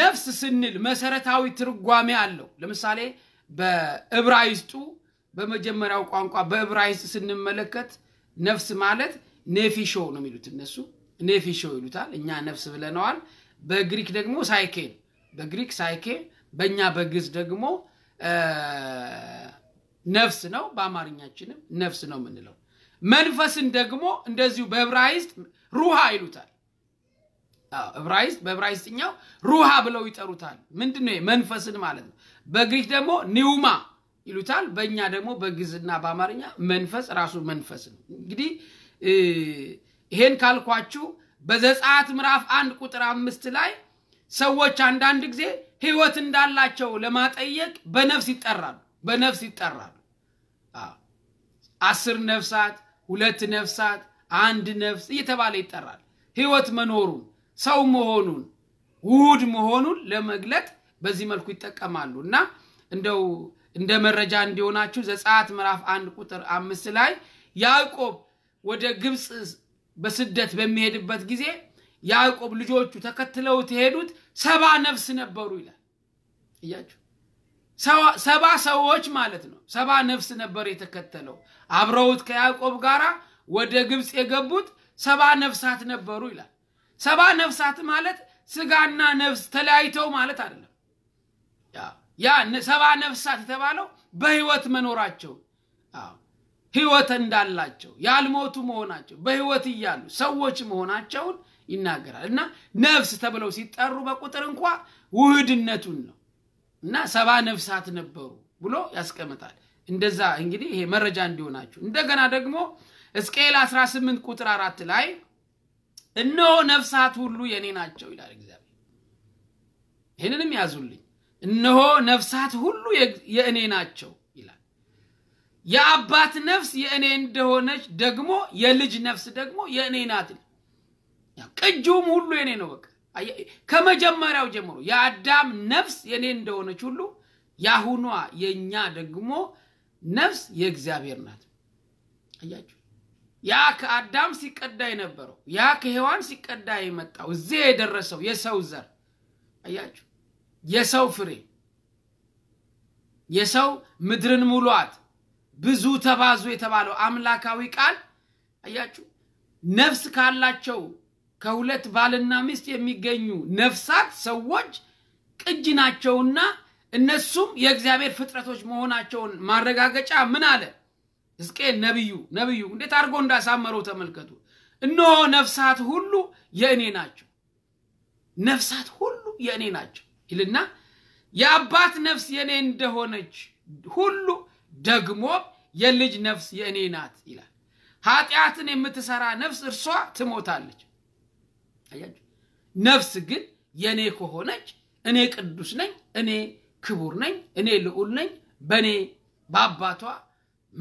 ነፍስ ስንል መሰረታዊ ትርጓሜ አለው። ለምሳሌ በዕብራይስጡ በመጀመሪያው ቋንቋ በዕብራይስጥ ስንመለከት ነፍስ ማለት ኔፊሾ ነው የሚሉት እነሱ ኔፊሾ ይሉታል። እኛ ነፍስ ብለነዋል። በግሪክ ደግሞ ሳይኬ ነው። በግሪክ ሳይኬ፣ በእኛ በግዕዝ ደግሞ ነፍስ ነው። በአማርኛችንም ነፍስ ነው የምንለው። መንፈስን ደግሞ እንደዚሁ በዕብራይስጥ ሩሃ ይሉታል። ዕብራይስጥ በዕብራይስጥኛው ሩሃ ብለው ይጠሩታል። ምንድን ነው መንፈስን ማለት ነው። በግሪክ ደግሞ ኒውማ ይሉታል። በእኛ ደግሞ በግዝና በአማርኛ መንፈስ ራሱ መንፈስ ነው። እንግዲህ ይሄን ካልኳችሁ በዘጸአት ምዕራፍ አንድ ቁጥር አምስት ላይ ሰዎች አንዳንድ ጊዜ ህይወት እንዳላቸው ለማጠየቅ በነፍስ ይጠራሉ በነፍስ ይጠራሉ። አስር ነፍሳት፣ ሁለት ነፍሳት፣ አንድ ነፍስ እየተባለ ይጠራል ህይወት መኖሩን ሰው መሆኑን ውሁድ መሆኑን ለመግለጥ በዚህ መልኩ ይጠቀማሉ እና እንደው እንደ መረጃ እንዲሆናችሁ ዘጸአት ምዕራፍ አንድ ቁጥር አምስት ላይ ያዕቆብ ወደ ግብፅ በስደት በሚሄድበት ጊዜ ያዕቆብ ልጆቹ ተከትለውት የሄዱት ሰባ ነፍስ ነበሩ ይላል። እያችሁ ሰባ ሰዎች ማለት ነው። ሰባ ነፍስ ነበር የተከተለው። አብረውት ከያዕቆብ ጋራ ወደ ግብፅ የገቡት ሰባ ነፍሳት ነበሩ ይላል። ሰባ ነፍሳት ማለት ስጋና ነፍስ ተለያይተው ማለት አይደለም። ያ ሰባ ነፍሳት የተባለው በህይወት መኖራቸው ህይወት እንዳላቸው ያልሞቱ መሆናቸው በህይወት እያሉ ሰዎች መሆናቸውን ይናገራል እና ነፍስ ተብለው ሲጠሩ በቁጥር እንኳ ውህድነቱን ነው እና ሰባ ነፍሳት ነበሩ ብሎ ያስቀምጣል። እንደዛ እንግዲህ ይሄ መረጃ እንዲሆናችሁ እንደገና ደግሞ ሕዝቅኤል 18 ቁጥር አራት ላይ እነሆ ነፍሳት ሁሉ የእኔ ናቸው ይላል እግዚአብሔር። ይህንንም ያዙልኝ። እነሆ ነፍሳት ሁሉ የእኔ ናቸው ይላል። የአባት ነፍስ የእኔ እንደሆነች ደግሞ የልጅ ነፍስ ደግሞ የእኔ ናት። ቅጁም ሁሉ የእኔ ነው። በቃ ከመጀመሪያው ጀምሮ የአዳም ነፍስ የእኔ እንደሆነች ሁሉ ያሁኗ የእኛ ደግሞ ነፍስ የእግዚአብሔር ናት። አያችሁ። ያ ከአዳም ሲቀዳ የነበረው ያ ከሔዋን ሲቀዳ የመጣው እዚህ የደረሰው የሰው ዘር አያችሁ፣ የሰው ፍሬ የሰው ምድርን ሙሏት ብዙ ተባዙ የተባለው አምላካዊ ቃል አያችሁ፣ ነፍስ ካላቸው ከሁለት ባልና ሚስት የሚገኙ ነፍሳት ሰዎች ቅጅ ናቸውና እነሱም የእግዚአብሔር ፍጥረቶች መሆናቸውን ማረጋገጫ ምን አለ? ሕዝቅኤል ነቢዩ ነቢዩ እንዴት አድርጎ እንዳሳመረው ተመልከቱ። እነሆ ነፍሳት ሁሉ የእኔ ናቸው፣ ነፍሳት ሁሉ የእኔ ናቸው ይልና የአባት ነፍስ የእኔ እንደሆነች ሁሉ ደግሞ የልጅ ነፍስ የእኔ ናት ይላል። ኃጢአትን የምትሰራ ነፍስ እርሷ ትሞታለች። ነፍስ ግን የእኔ ከሆነች እኔ ቅዱስ ነኝ፣ እኔ ክቡር ነኝ፣ እኔ ልዑል ነኝ፣ በእኔ በአባቷ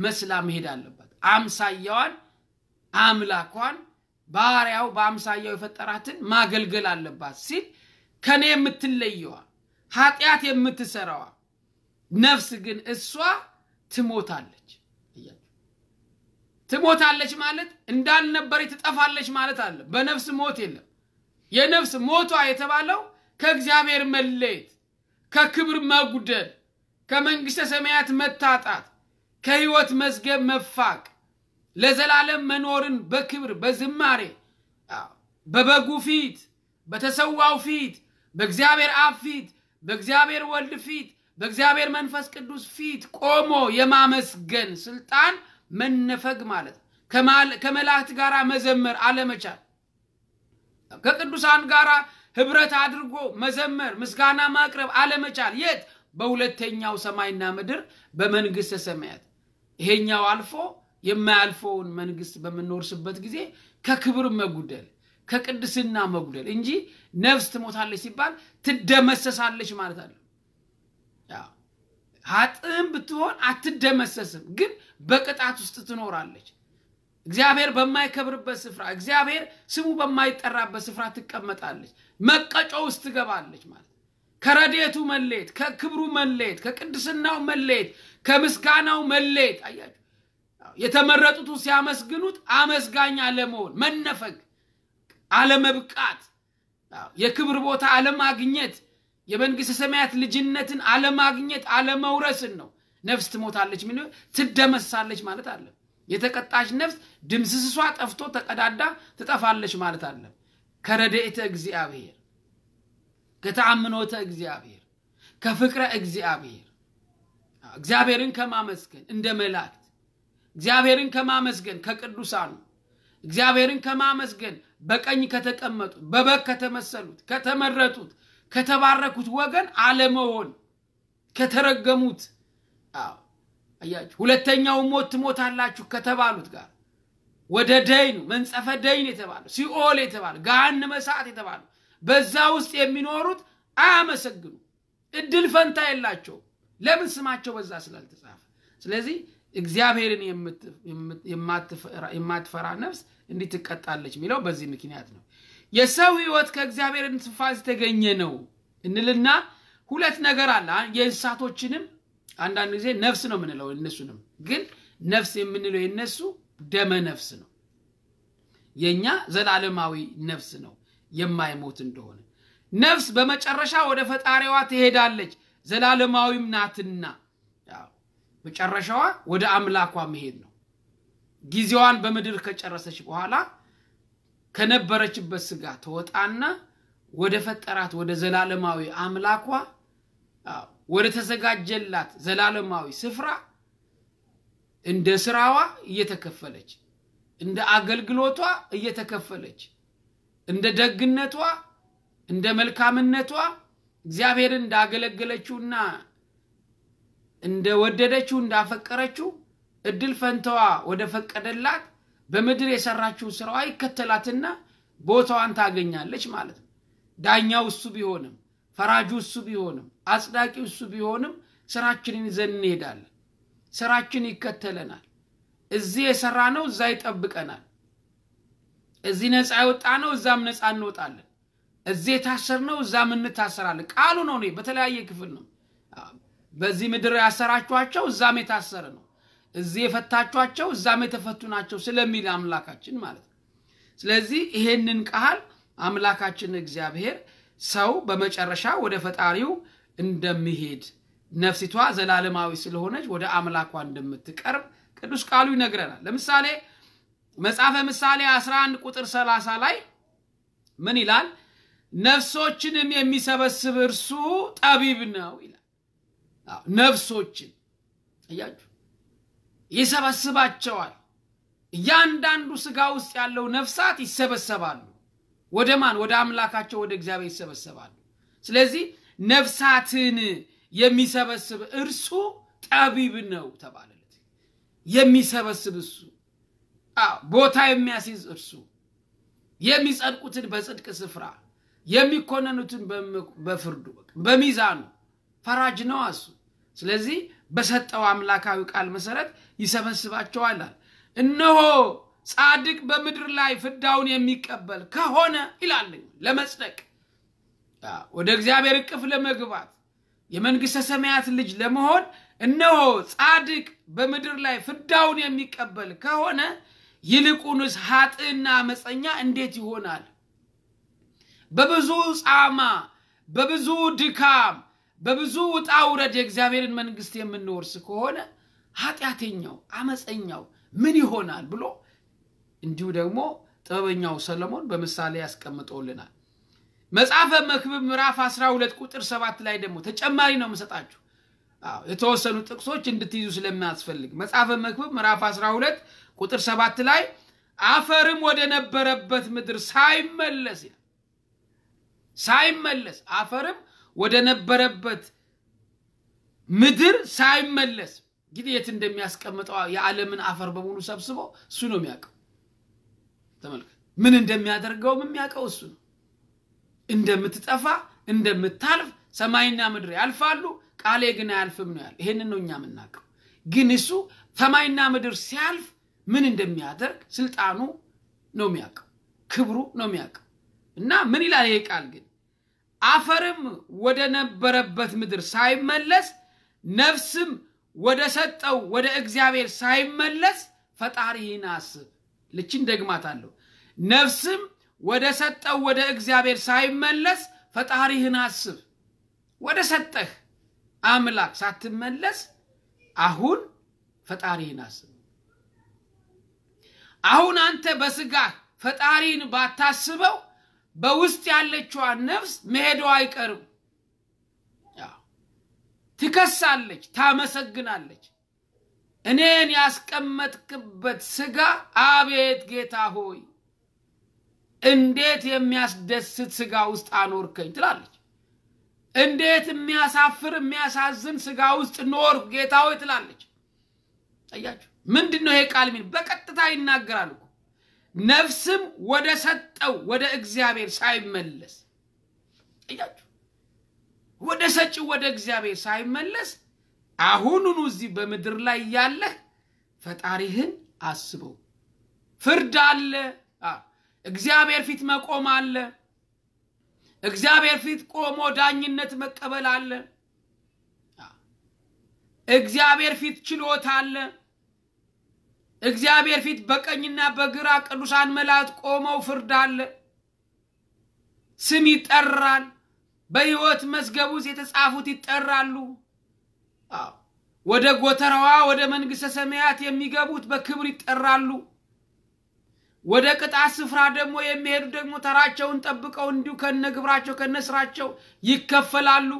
መስላ መሄድ አለባት አምሳያዋን አምላኳን ባህሪያው በአምሳያው የፈጠራትን ማገልገል አለባት ሲል ከኔ የምትለየዋ ኃጢአት የምትሰራዋ ነፍስ ግን እሷ ትሞታለች ትሞታለች ማለት እንዳልነበረች ትጠፋለች ማለት አለ በነፍስ ሞት የለም የነፍስ ሞቷ የተባለው ከእግዚአብሔር መለየት ከክብር መጉደል ከመንግሥተ ሰማያት መታጣት ከህይወት መዝገብ መፋቅ ለዘላለም መኖርን በክብር በዝማሬ በበጉ ፊት በተሰዋው ፊት በእግዚአብሔር አብ ፊት በእግዚአብሔር ወልድ ፊት በእግዚአብሔር መንፈስ ቅዱስ ፊት ቆሞ የማመስገን ስልጣን መነፈግ ማለት ነው። ከመላእክት ጋር መዘመር አለመቻል፣ ከቅዱሳን ጋር ህብረት አድርጎ መዘመር፣ ምስጋና ማቅረብ አለመቻል። የት? በሁለተኛው ሰማይና ምድር በመንግሥተ ሰማያት ይሄኛው አልፎ የማያልፈውን መንግስት በምንወርስበት ጊዜ ከክብር መጉደል ከቅድስና መጉደል እንጂ ነፍስ ትሞታለች ሲባል ትደመሰሳለች ማለት አለ ሀጥም ብትሆን አትደመሰስም ግን በቅጣት ውስጥ ትኖራለች እግዚአብሔር በማይከብርበት ስፍራ እግዚአብሔር ስሙ በማይጠራበት ስፍራ ትቀመጣለች መቀጮ ውስጥ ትገባለች ማለት ከረዴቱ መለየት፣ ከክብሩ መለየት፣ ከቅድስናው መለየት፣ ከምስጋናው መለየት አያችሁ የተመረጡቱ ሲያመስግኑት አመስጋኝ አለመሆን፣ መነፈግ፣ አለመብቃት፣ የክብር ቦታ አለማግኘት፣ የመንግሥተ ሰማያት ልጅነትን አለማግኘት፣ አለመውረስን ነው። ነፍስ ትሞታለች ሚ ትደመሳለች ማለት አለ። የተቀጣች ነፍስ ድምስስሷ ጠፍቶ ተቀዳዳ ትጠፋለች ማለት አለ። ከረድኤተ እግዚአብሔር ከተአምኖተ እግዚአብሔር ከፍቅረ እግዚአብሔር እግዚአብሔርን ከማመስገን እንደ መላእክት እግዚአብሔርን ከማመስገን ከቅዱሳኑ እግዚአብሔርን ከማመስገን በቀኝ ከተቀመጡ በበግ ከተመሰሉት ከተመረጡት ከተባረኩት ወገን አለመሆን ከተረገሙት አያችሁ ሁለተኛው ሞት ትሞታላችሁ ከተባሉት ጋር ወደ ደይኑ መንጸፈ ደይን የተባለው ሲኦል የተባለው ጋን መሳት የተባለው በዛ ውስጥ የሚኖሩት አያመሰግኑ፣ እድል ፈንታ የላቸው። ለምን ስማቸው በዛ ስላልተጻፈ። ስለዚህ እግዚአብሔርን የማትፈራ ነፍስ እንዲህ ትቀጣለች የሚለው በዚህ ምክንያት ነው። የሰው ህይወት ከእግዚአብሔር ትንፋስ የተገኘ ነው እንልና ሁለት ነገር አለ። የእንስሳቶችንም አንዳንድ ጊዜ ነፍስ ነው የምንለው፣ እነሱንም ግን ነፍስ የምንለው የነሱ ደመ ነፍስ ነው። የእኛ ዘላለማዊ ነፍስ ነው። የማይሞት እንደሆነ ነፍስ በመጨረሻ ወደ ፈጣሪዋ ትሄዳለች ዘላለማዊም ናትና መጨረሻዋ ወደ አምላኳ መሄድ ነው ጊዜዋን በምድር ከጨረሰች በኋላ ከነበረችበት ስጋ ተወጣና ወደ ፈጠራት ወደ ዘላለማዊ አምላኳ ወደ ተዘጋጀላት ዘላለማዊ ስፍራ እንደ ስራዋ እየተከፈለች እንደ አገልግሎቷ እየተከፈለች እንደ ደግነቷ እንደ መልካምነቷ እግዚአብሔርን እንዳገለገለችውና እንደወደደችው እንዳፈቀረችው እድል ፈንተዋ ወደ ፈቀደላት በምድር የሰራችው ስራዋ ይከተላትና ቦታዋን ታገኛለች ማለት ነው። ዳኛው እሱ ቢሆንም፣ ፈራጁ እሱ ቢሆንም፣ አጽዳቂው እሱ ቢሆንም ስራችንን ይዘን እንሄዳለን። ስራችን ይከተለናል። እዚህ የሰራ ነው እዛ ይጠብቀናል። እዚህ ነፃ የወጣ ነው፣ እዛም ነፃ እንወጣለን። እዚህ የታሰር ነው፣ እዛም እንታሰራለን። ቃሉ ነው። በተለያየ ክፍል ነው። በዚህ ምድር ያሰራችኋቸው እዛም የታሰረ ነው፣ እዚህ የፈታችኋቸው እዛም የተፈቱ ናቸው ስለሚል አምላካችን ማለት ነው። ስለዚህ ይሄንን ቃል አምላካችን እግዚአብሔር ሰው በመጨረሻ ወደ ፈጣሪው እንደሚሄድ ነፍሲቷ ዘላለማዊ ስለሆነች ወደ አምላኳ እንደምትቀርብ ቅዱስ ቃሉ ይነግረናል። ለምሳሌ መጽሐፈ ምሳሌ 11 ቁጥር 30 ላይ ምን ይላል? ነፍሶችንም የሚሰበስብ እርሱ ጠቢብ ነው ይላል። ነፍሶችን እያችሁ ይሰበስባቸዋል። እያንዳንዱ ስጋ ውስጥ ያለው ነፍሳት ይሰበሰባሉ። ወደ ማን? ወደ አምላካቸው ወደ እግዚአብሔር ይሰበሰባሉ። ስለዚህ ነፍሳትን የሚሰበስብ እርሱ ጠቢብ ነው ተባለለት። የሚሰበስብ እሱ ቦታ የሚያስይዝ እርሱ የሚጸድቁትን በጽድቅ ስፍራ የሚኮነኑትን በፍርዱ በሚዛኑ ፈራጅ ነው እሱ ስለዚህ በሰጠው አምላካዊ ቃል መሰረት ይሰበስባቸዋል እነሆ ጻድቅ በምድር ላይ ፍዳውን የሚቀበል ከሆነ ይላለኝ ለመጽደቅ ወደ እግዚአብሔር እቅፍ ለመግባት የመንግሥተ ሰማያት ልጅ ለመሆን እነሆ ጻድቅ በምድር ላይ ፍዳውን የሚቀበል ከሆነ ይልቁንስ ሀጥና አመፀኛ እንዴት ይሆናል? በብዙ ጻማ፣ በብዙ ድካም፣ በብዙ ውጣ ውረድ የእግዚአብሔርን መንግስት የምንወርስ ከሆነ ኃጢአተኛው አመፀኛው ምን ይሆናል ብሎ እንዲሁ ደግሞ ጥበበኛው ሰለሞን በምሳሌ ያስቀምጦልናል። መጽሐፈ መክብብ ምዕራፍ 12 ቁጥር 7 ላይ ደግሞ ተጨማሪ ነው የምሰጣችሁ የተወሰኑ ጥቅሶች እንድትይዙ ስለሚያስፈልግ መጽሐፈ መክብብ ምዕራፍ 12 ቁጥር ሰባት ላይ አፈርም ወደ ነበረበት ምድር ሳይመለስ ሳይመለስ አፈርም ወደ ነበረበት ምድር ሳይመለስ እንግዲህ የት እንደሚያስቀምጠው የዓለምን አፈር በሙሉ ሰብስቦ እሱ ነው የሚያውቀው። ተመልከት፣ ምን እንደሚያደርገውም የሚያውቀው እሱ ነው። እንደምትጠፋ እንደምታልፍ ሰማይና ምድር ያልፋሉ፣ ቃሌ ግን አያልፍም ነው ያለ ይሄንን ነው እኛ የምናውቀው። ግን እሱ ሰማይና ምድር ሲያልፍ ምን እንደሚያደርግ ስልጣኑ ነው የሚያውቀው ክብሩ ነው የሚያውቀው እና ምን ይላል ይሄ ቃል ግን አፈርም ወደ ነበረበት ምድር ሳይመለስ ነፍስም ወደ ሰጠው ወደ እግዚአብሔር ሳይመለስ ፈጣሪህን አስብ ልችን ደግማታለሁ ነፍስም ወደ ሰጠው ወደ እግዚአብሔር ሳይመለስ ፈጣሪህን አስብ ወደ ሰጠህ አምላክ ሳትመለስ አሁን ፈጣሪህን አስብ አሁን አንተ በስጋ ፈጣሪን ባታስበው በውስጥ ያለችዋን ነፍስ መሄዷ አይቀርም። ትከሳለች፣ ታመሰግናለች። እኔን ያስቀመጥክበት ስጋ አቤት ጌታ ሆይ እንዴት የሚያስደስት ስጋ ውስጥ አኖርከኝ ትላለች። እንዴት የሚያሳፍር የሚያሳዝን ስጋ ውስጥ ኖር ጌታ ሆይ ትላለች። አያችሁ። ምንድን ነው ይሄ ቃል ሚል በቀጥታ እኮ ነፍስም ወደ ሰጠው ወደ እግዚአብሔር ሳይመለስ እያችሁ ወደ ሰጪው ወደ እግዚአብሔር ሳይመለስ አሁኑኑ እዚህ በምድር ላይ ያለህ ፈጣሪህን አስበው ፍርድ አለ እግዚአብሔር ፊት መቆም አለ እግዚአብሔር ፊት ቆሞ ዳኝነት መቀበል አለ እግዚአብሔር ፊት ችሎታ አለ እግዚአብሔር ፊት በቀኝና በግራ ቅዱሳን መላእክት ቆመው ፍርድ አለ። ስም ይጠራል። በሕይወት መዝገብ ውስጥ የተጻፉት ይጠራሉ። ወደ ጎተራዋ ወደ መንግሥተ ሰማያት የሚገቡት በክብር ይጠራሉ። ወደ ቅጣት ስፍራ ደግሞ የሚሄዱ ደግሞ ተራቸውን ጠብቀው እንዲሁ ከነ ግብራቸው ከነ ስራቸው ይከፈላሉ።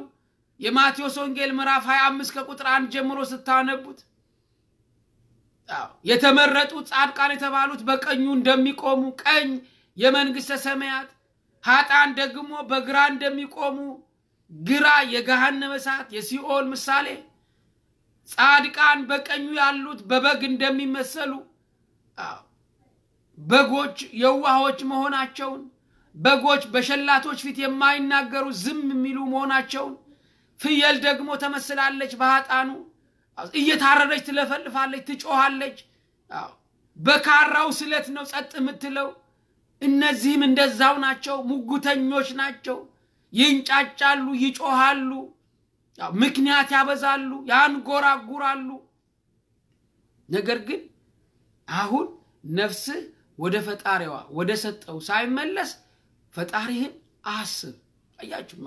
የማቴዎስ ወንጌል ምዕራፍ 25 ከቁጥር አንድ ጀምሮ ስታነቡት የተመረጡ ጻድቃን የተባሉት በቀኙ እንደሚቆሙ ቀኝ የመንግሥተ ሰማያት፣ ሀጣን ደግሞ በግራ እንደሚቆሙ ግራ የገሃነመ እሳት የሲኦል ምሳሌ፣ ጻድቃን በቀኙ ያሉት በበግ እንደሚመሰሉ በጎች የዋሆች መሆናቸውን በጎች በሸላቶች ፊት የማይናገሩ ዝም የሚሉ መሆናቸውን፣ ፍየል ደግሞ ተመስላለች በሀጣኑ እየታረደች ትለፈልፋለች፣ ትጮኋለች። በካራው ስለት ነው ጸጥ የምትለው። እነዚህም እንደዛው ናቸው፣ ሙጉተኞች ናቸው። ይንጫጫሉ፣ ይጮሃሉ፣ ምክንያት ያበዛሉ፣ ያንጎራጉራሉ። ነገር ግን አሁን ነፍስህ ወደ ፈጣሪዋ ወደ ሰጠው ሳይመለስ ፈጣሪህን አስብ። አያችሁ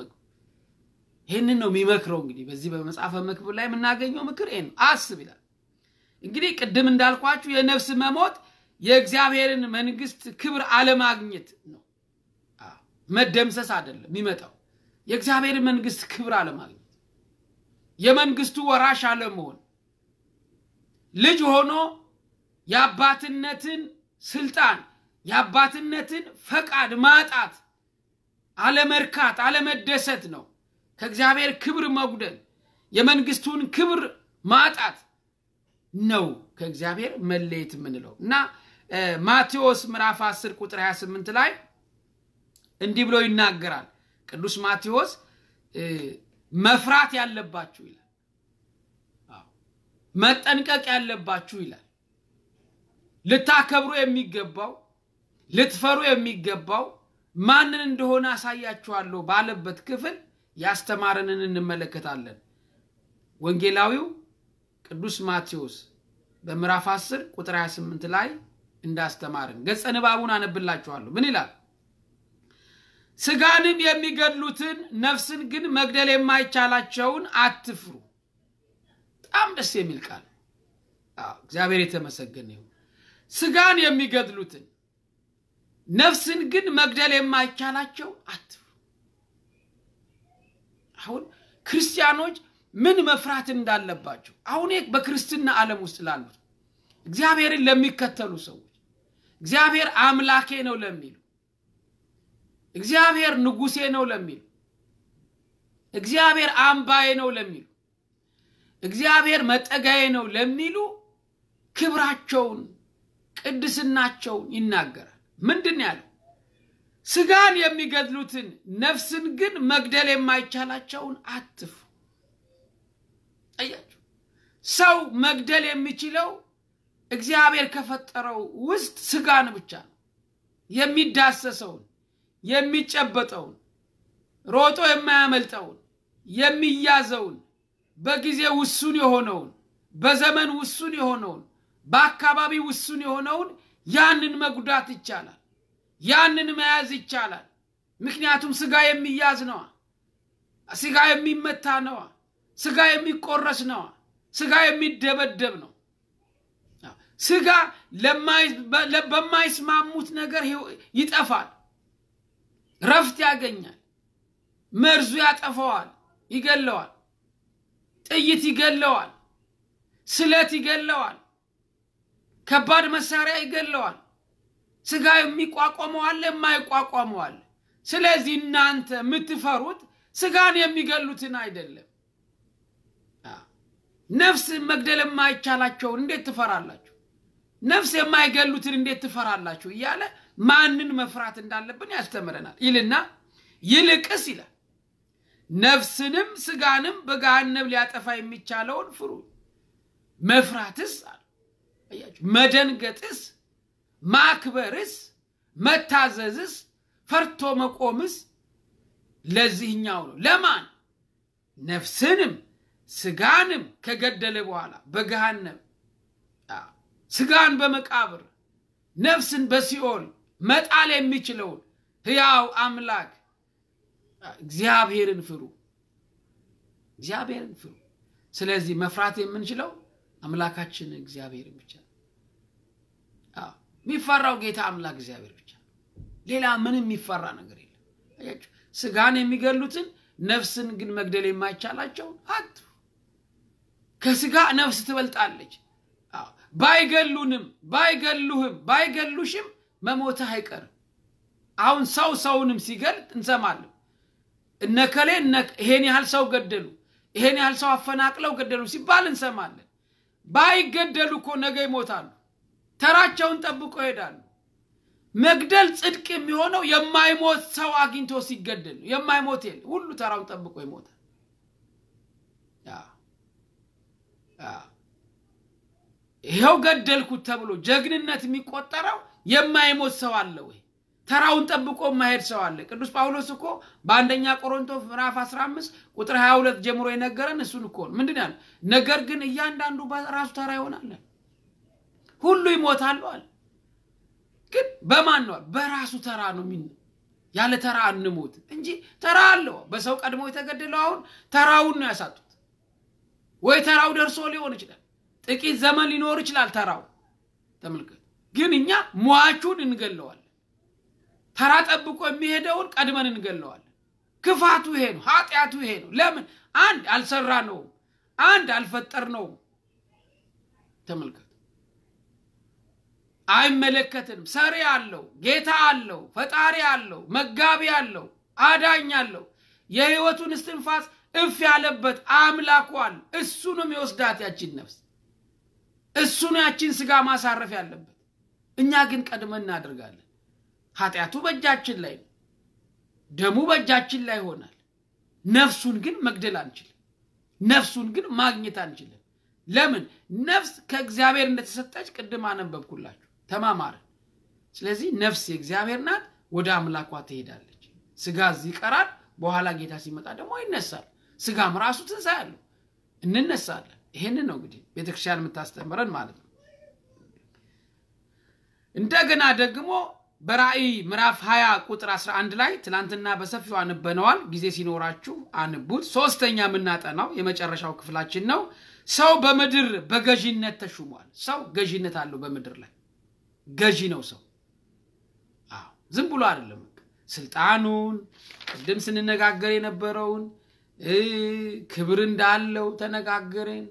ይህንን ነው የሚመክረው እንግዲህ በዚህ በመጽሐፈ መክብብ ላይ የምናገኘው ምክር ይሄ ነው አስብ ይላል እንግዲህ ቅድም እንዳልኳችሁ የነፍስ መሞት የእግዚአብሔርን መንግስት ክብር አለማግኘት ነው መደምሰስ አይደለም የሚመጣው የእግዚአብሔር መንግስት ክብር አለማግኘት የመንግስቱ ወራሽ አለመሆን ልጅ ሆኖ የአባትነትን ስልጣን የአባትነትን ፈቃድ ማጣት አለመርካት አለመደሰት ነው ከእግዚአብሔር ክብር መጉደል፣ የመንግስቱን ክብር ማጣት ነው ከእግዚአብሔር መለየት የምንለው እና ማቴዎስ ምዕራፍ 10 ቁጥር 28 ላይ እንዲህ ብሎ ይናገራል ቅዱስ ማቴዎስ መፍራት ያለባችሁ ይላል መጠንቀቅ ያለባችሁ ይላል ልታከብሩ የሚገባው ልትፈሩ የሚገባው ማንን እንደሆነ አሳያችኋለሁ ባለበት ክፍል ያስተማረንን እንመለከታለን። ወንጌላዊው ቅዱስ ማቴዎስ በምዕራፍ 10 ቁጥር 28 ላይ እንዳስተማርን ገጸ ንባቡን አነብላችኋለሁ። ምን ይላል? ስጋንም የሚገድሉትን ነፍስን ግን መግደል የማይቻላቸውን አትፍሩ። በጣም ደስ የሚል ቃል። እግዚአብሔር የተመሰገነ ይሁን። ስጋን የሚገድሉትን ነፍስን ግን መግደል የማይቻላቸው አትፍሩ። አሁን ክርስቲያኖች ምን መፍራት እንዳለባቸው አሁን በክርስትና ዓለም ውስጥ ላሉት እግዚአብሔርን ለሚከተሉ ሰዎች እግዚአብሔር አምላኬ ነው ለሚሉ እግዚአብሔር ንጉሴ ነው ለሚሉ እግዚአብሔር አምባዬ ነው ለሚሉ እግዚአብሔር መጠጋዬ ነው ለሚሉ ክብራቸውን ቅድስናቸውን ይናገራል ምንድን ያለው ስጋን የሚገድሉትን ነፍስን ግን መግደል የማይቻላቸውን አትፉ። አያችሁ፣ ሰው መግደል የሚችለው እግዚአብሔር ከፈጠረው ውስጥ ስጋን ብቻ ነው። የሚዳሰሰውን፣ የሚጨበጠውን፣ ሮጦ የማያመልጠውን፣ የሚያዘውን፣ በጊዜ ውሱን የሆነውን፣ በዘመን ውሱን የሆነውን፣ በአካባቢ ውሱን የሆነውን ያንን መጉዳት ይቻላል። ያንን መያዝ ይቻላል። ምክንያቱም ስጋ የሚያዝ ነዋ፣ ስጋ የሚመታ ነዋ፣ ስጋ የሚቆረስ ነዋ፣ ስጋ የሚደበደብ ነው። ስጋ በማይስማሙት ነገር ይጠፋል፣ ረፍት ያገኛል። መርዙ ያጠፈዋል፣ ይገለዋል። ጥይት ይገለዋል፣ ስለት ይገለዋል፣ ከባድ መሳሪያ ይገለዋል። ስጋ የሚቋቋመው አለ፣ የማይቋቋመው አለ። ስለዚህ እናንተ የምትፈሩት ስጋን የሚገሉትን አይደለም። ነፍስ መግደል የማይቻላቸውን እንዴት ትፈራላችሁ? ነፍስ የማይገሉትን እንዴት ትፈራላችሁ? እያለ ማንን መፍራት እንዳለብን ያስተምረናል። ይልና ይልቅስ ይላል ነፍስንም ስጋንም በገሃነም ሊያጠፋ የሚቻለውን ፍሩ። መፍራትስ መደንገጥስ ማክበርስ መታዘዝስ ፈርቶ መቆምስ ለዚህኛው ነው። ለማን ነፍስንም ስጋንም ከገደለ በኋላ በገሃነም ስጋን በመቃብር ነፍስን በሲኦል መጣል የሚችለውን ህያው አምላክ እግዚአብሔርን ፍሩ፣ እግዚአብሔርን ፍሩ። ስለዚህ መፍራት የምንችለው አምላካችን እግዚአብሔርን ብቻ የሚፈራው ጌታ አምላክ እግዚአብሔር ብቻ ሌላ ምንም የሚፈራ ነገር የለም ስጋን የሚገሉትን ነፍስን ግን መግደል የማይቻላቸው አት ከስጋ ነፍስ ትበልጣለች ባይገሉንም ባይገሉህም ባይገሉሽም መሞተ አይቀርም አሁን ሰው ሰውንም ሲገል እንሰማለን እነከሌ ይሄን ያህል ሰው ገደሉ ይሄን ያህል ሰው አፈናቅለው ገደሉ ሲባል እንሰማለን ባይገደሉ እኮ ነገ ይሞታሉ ተራቸውን ጠብቆ ይሄዳሉ። መግደል ጽድቅ የሚሆነው የማይሞት ሰው አግኝቶ ሲገደል ነው። የማይሞት የለ፣ ሁሉ ተራውን ጠብቆ ይሞታል። ይኸው ገደልኩት ተብሎ ጀግንነት የሚቆጠረው የማይሞት ሰው አለ ወይ? ተራውን ጠብቆ የማሄድ ሰው አለ? ቅዱስ ጳውሎስ እኮ በአንደኛ ቆሮንቶስ ምዕራፍ 15 ቁጥር 22 ጀምሮ የነገረን እሱን እኮ ነው። ምንድን ያለ ነገር ግን እያንዳንዱ በራሱ ተራ ይሆናለን። ሁሉ ይሞታሉ አለ። ግን በማን ነው? በራሱ ተራ ነው ሚን ያለ ተራ አንሞት እንጂ ተራ አለው። በሰው ቀድሞ የተገደለው አሁን ተራውን ነው ያሳጡት። ወይ ተራው ደርሶ ሊሆን ይችላል፣ ጥቂት ዘመን ሊኖር ይችላል ተራው። ተመልከት፣ ግን እኛ ሟቹን እንገለዋለን። ተራ ጠብቆ የሚሄደውን ቀድመን እንገለዋለን። ክፋቱ ይሄ ነው። ኃጢአቱ ይሄ ነው። ለምን አንድ አልሰራ ነው አንድ አልፈጠር ነው ተመልከት አይመለከትንም። ሰሪ አለው፣ ጌታ አለው፣ ፈጣሪ አለው፣ መጋቢ አለው፣ አዳኝ አለው። የህይወቱን እስትንፋስ እፍ ያለበት አምላኩ አለ። እሱ ነው የሚወስዳት ያችን ነፍስ፣ እሱ ነው ያችን ስጋ ማሳረፍ ያለበት። እኛ ግን ቀድመን እናደርጋለን። ኃጢአቱ በእጃችን ላይ ነው፣ ደሙ በእጃችን ላይ ይሆናል። ነፍሱን ግን መግደል አንችልም። ነፍሱን ግን ማግኘት አንችልም። ለምን? ነፍስ ከእግዚአብሔር እንደተሰጠች ቅድም አነበብኩላችሁ። ተማማር። ስለዚህ ነፍስ የእግዚአብሔር ናት፣ ወደ አምላኳ ትሄዳለች። ስጋ እዚህ ይቀራል። በኋላ ጌታ ሲመጣ ደግሞ ይነሳል። ስጋም ራሱ ትንሳ አለው። እንነሳለን። ይሄንን ነው እንግዲህ ቤተክርስቲያን የምታስተምረን ማለት ነው። እንደገና ደግሞ በራእይ ምዕራፍ 20 ቁጥር 11 ላይ ትላንትና በሰፊው አንበነዋል። ጊዜ ሲኖራችሁ አንቡት። ሶስተኛ የምናጠናው የመጨረሻው ክፍላችን ነው። ሰው በምድር በገዥነት ተሹሟል። ሰው ገዥነት አለው በምድር ላይ ገዢ ነው ሰው ዝም ብሎ አይደለም ስልጣኑን ቅድም ስንነጋገር የነበረውን ክብር እንዳለው ተነጋገርን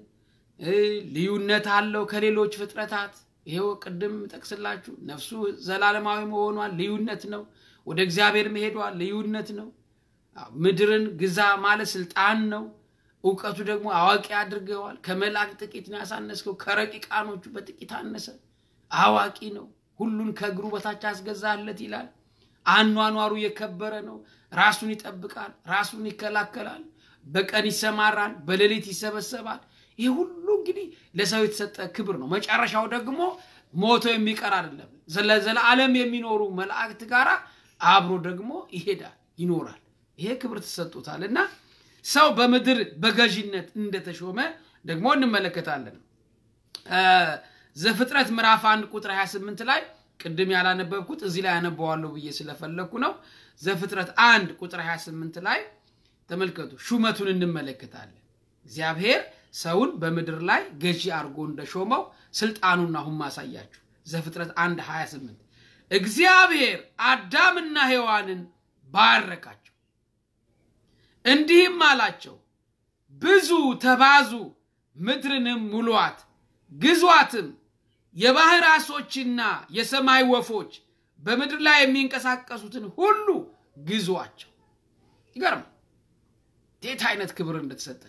ልዩነት አለው ከሌሎች ፍጥረታት ይሄው ቅድም ጠቅስላችሁ ነፍሱ ዘላለማዊ መሆኗን ልዩነት ነው ወደ እግዚአብሔር መሄዷ ልዩነት ነው ምድርን ግዛ ማለት ስልጣን ነው እውቀቱ ደግሞ አዋቂ አድርገዋል ከመላክ ጥቂት ያሳነስከው ከረቂቃኖቹ በጥቂት አነሰ አዋቂ ነው። ሁሉን ከእግሩ በታች አስገዛለት ይላል። አኗኗሩ የከበረ ነው። ራሱን ይጠብቃል፣ ራሱን ይከላከላል። በቀን ይሰማራል፣ በሌሊት ይሰበሰባል። ይህ ሁሉ እንግዲህ ለሰው የተሰጠ ክብር ነው። መጨረሻው ደግሞ ሞቶ የሚቀር አይደለም። ዘለዓለም የሚኖሩ መላእክት ጋር አብሮ ደግሞ ይሄዳል፣ ይኖራል። ይሄ ክብር ተሰጥቶታል እና ሰው በምድር በገዥነት እንደተሾመ ደግሞ እንመለከታለን። ዘፍጥረት ምዕራፍ 1 ቁጥር 28 ላይ ቅድም ያላነበብኩት እዚህ ላይ ያነበዋለሁ ብዬ ስለፈለግኩ ነው። ዘፍጥረት 1 ቁጥር 28 ላይ ተመልከቱ፣ ሹመቱን እንመለከታለን። እግዚአብሔር ሰውን በምድር ላይ ገዢ አድርጎ እንደሾመው ስልጣኑን አሁን ማሳያችሁ። ዘፍጥረት 1 28 እግዚአብሔር አዳምና ሔዋንን ባረካቸው፣ እንዲህም አላቸው ብዙ ተባዙ፣ ምድርንም ሙሏት፣ ግዟትም የባህር አሶችና የሰማይ ወፎች በምድር ላይ የሚንቀሳቀሱትን ሁሉ ግዟቸው። ይገርም ቴት አይነት ክብር እንደተሰጠ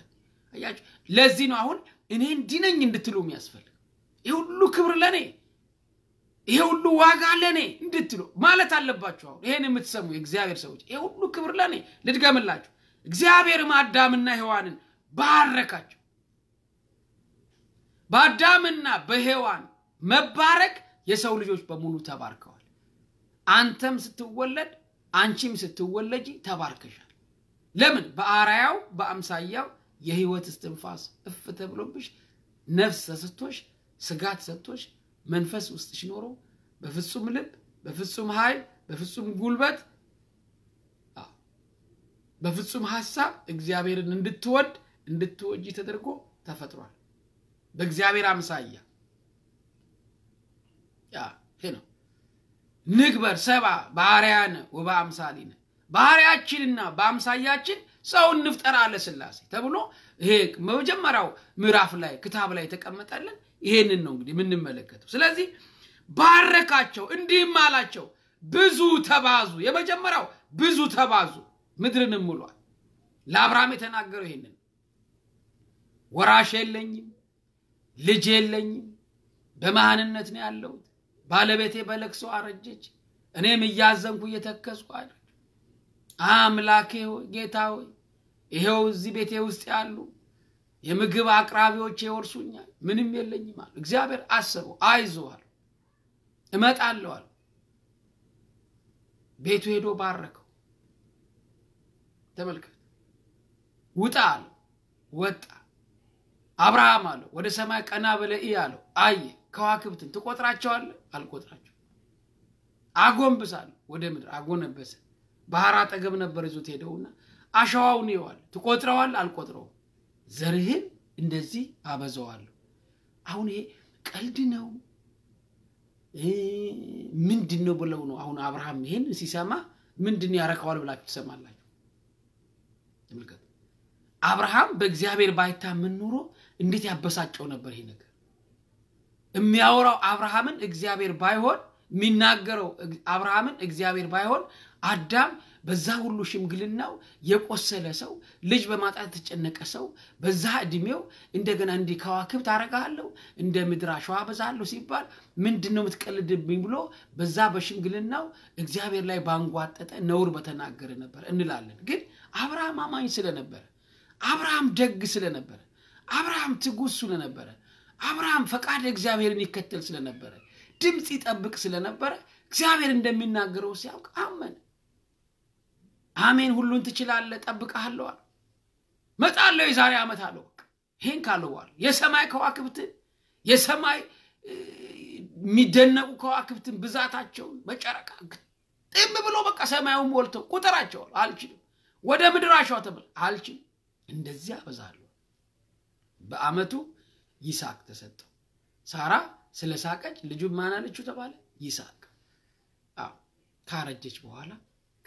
አያችሁ። ለዚህ ነው አሁን እኔ እንዲህ እንድትሉ የሚያስፈልግ። ይህ ሁሉ ክብር ለእኔ፣ ይሄ ሁሉ ዋጋ ለእኔ እንድትሉ ማለት አለባችሁ። አሁን ይሄን የምትሰሙ የእግዚአብሔር ሰዎች ይሄ ሁሉ ክብር ለእኔ። ልድገምላችሁ፣ እግዚአብሔርም አዳምና ሔዋንን ባረካቸው። በአዳምና በሔዋን መባረክ የሰው ልጆች በሙሉ ተባርከዋል። አንተም ስትወለድ አንቺም ስትወለጂ ተባርከሻል። ለምን? በአራያው በአምሳያው የህይወት እስትንፋስ እፍ ተብሎብሽ ነፍስ ተሰጥቶሽ ስጋት ሰጥቶሽ መንፈስ ውስጥሽ ኖሮ በፍጹም ልብ፣ በፍጹም ኃይል፣ በፍጹም ጉልበት፣ በፍጹም ሀሳብ እግዚአብሔርን እንድትወድ እንድትወጂ ተደርጎ ተፈጥሯል በእግዚአብሔር አምሳያ ያ ይሄ ነው ንግበር ሰባ ባህርያነ ወበአምሳሊነ ባህርያችንና በአምሳያችን ሰው እንፍጠር አለ ስላሴ ተብሎ ይሄ መጀመሪያው ምዕራፍ ላይ ክታብ ላይ የተቀመጠልን ይሄንን ነው እንግዲህ የምንመለከተው ስለዚህ ባረካቸው እንዲህም አላቸው ብዙ ተባዙ የመጀመሪያው ብዙ ተባዙ ምድርን ሙሏል ለአብርሃም የተናገረው ይሄንን ወራሽ የለኝም ልጅ የለኝም በመሃንነት ነው ያለው ባለቤቴ በለቅሶ አረጀች። እኔም እያዘንኩ እየተከስኩ አለ። አምላኬ ሆይ ጌታ ሆይ ይሄው እዚህ ቤቴ ውስጥ ያሉ የምግብ አቅራቢዎች ይወርሱኛል፣ ምንም የለኝም አሉ። እግዚአብሔር አሰበው። አይዞሃል፣ እመጣለሁ አሉ። ቤቱ ሄዶ ባረከው። ተመልከት፣ ውጣ አለው። ወጣ። አብርሃም አለው፣ ወደ ሰማይ ቀና በለኢ አለው። አየ ከዋክብትን ትቆጥራቸዋል? አልቆጥራቸው። አጎንብሳል ወደ ምድር አጎነበሰ። ባህር አጠገብ ነበር ይዞት ሄደውና አሸዋውን ይዋል። ትቆጥረዋል? አልቆጥረው። ዘርህን እንደዚህ አበዘዋለሁ አሁን ይሄ ቀልድ ነው ምንድን ነው ብለው ነው አሁን አብርሃም ይሄን ሲሰማ ምንድን ያረከዋል ብላችሁ ትሰማላችሁ። ተመልከቱ። አብርሃም በእግዚአብሔር ምን ኑሮ እንዴት ያበሳጨው ነበር ይሄ ነገር። የሚያወራው አብርሃምን እግዚአብሔር ባይሆን የሚናገረው አብርሃምን እግዚአብሔር ባይሆን አዳም በዛ ሁሉ ሽምግልናው የቆሰለ ሰው ልጅ በማጣት የተጨነቀ ሰው በዛ እድሜው እንደገና እንዲህ ከዋክብት አረጋለሁ እንደ ምድር አሸዋ በዛለሁ ሲባል ምንድን ነው የምትቀልድብኝ ብሎ በዛ በሽምግልናው እግዚአብሔር ላይ ባንጓጠጠ ነውር በተናገረ ነበር እንላለን። ግን አብርሃም አማኝ ስለነበረ፣ አብርሃም ደግ ስለነበረ፣ አብርሃም ትጉስ ስለነበረ አብርሃም ፈቃድ እግዚአብሔር የሚከተል ስለነበረ ድምፅ ይጠብቅ ስለነበረ እግዚአብሔር እንደሚናገረው ሲያውቅ አመን አሜን ሁሉን ትችላለ ጠብቀሃለዋል መጣለው የዛሬ ዓመት አለው ይህን ካለዋል የሰማይ ከዋክብትን የሰማይ የሚደነቁ ከዋክብትን ብዛታቸውን በጨረቃ ጥም ብሎ በቃ ሰማዩን ሞልተው ቁጥራቸዋል አልችልም ወደ ምድር አሸዋ ተመል አልችልም እንደዚህ አበዛለሁ በአመቱ ይስሐቅ ተሰጠው። ሳራ ስለ ሳቀች ልጁ ማን አለችው ተባለ ይስሐቅ። አዎ ካረጀች በኋላ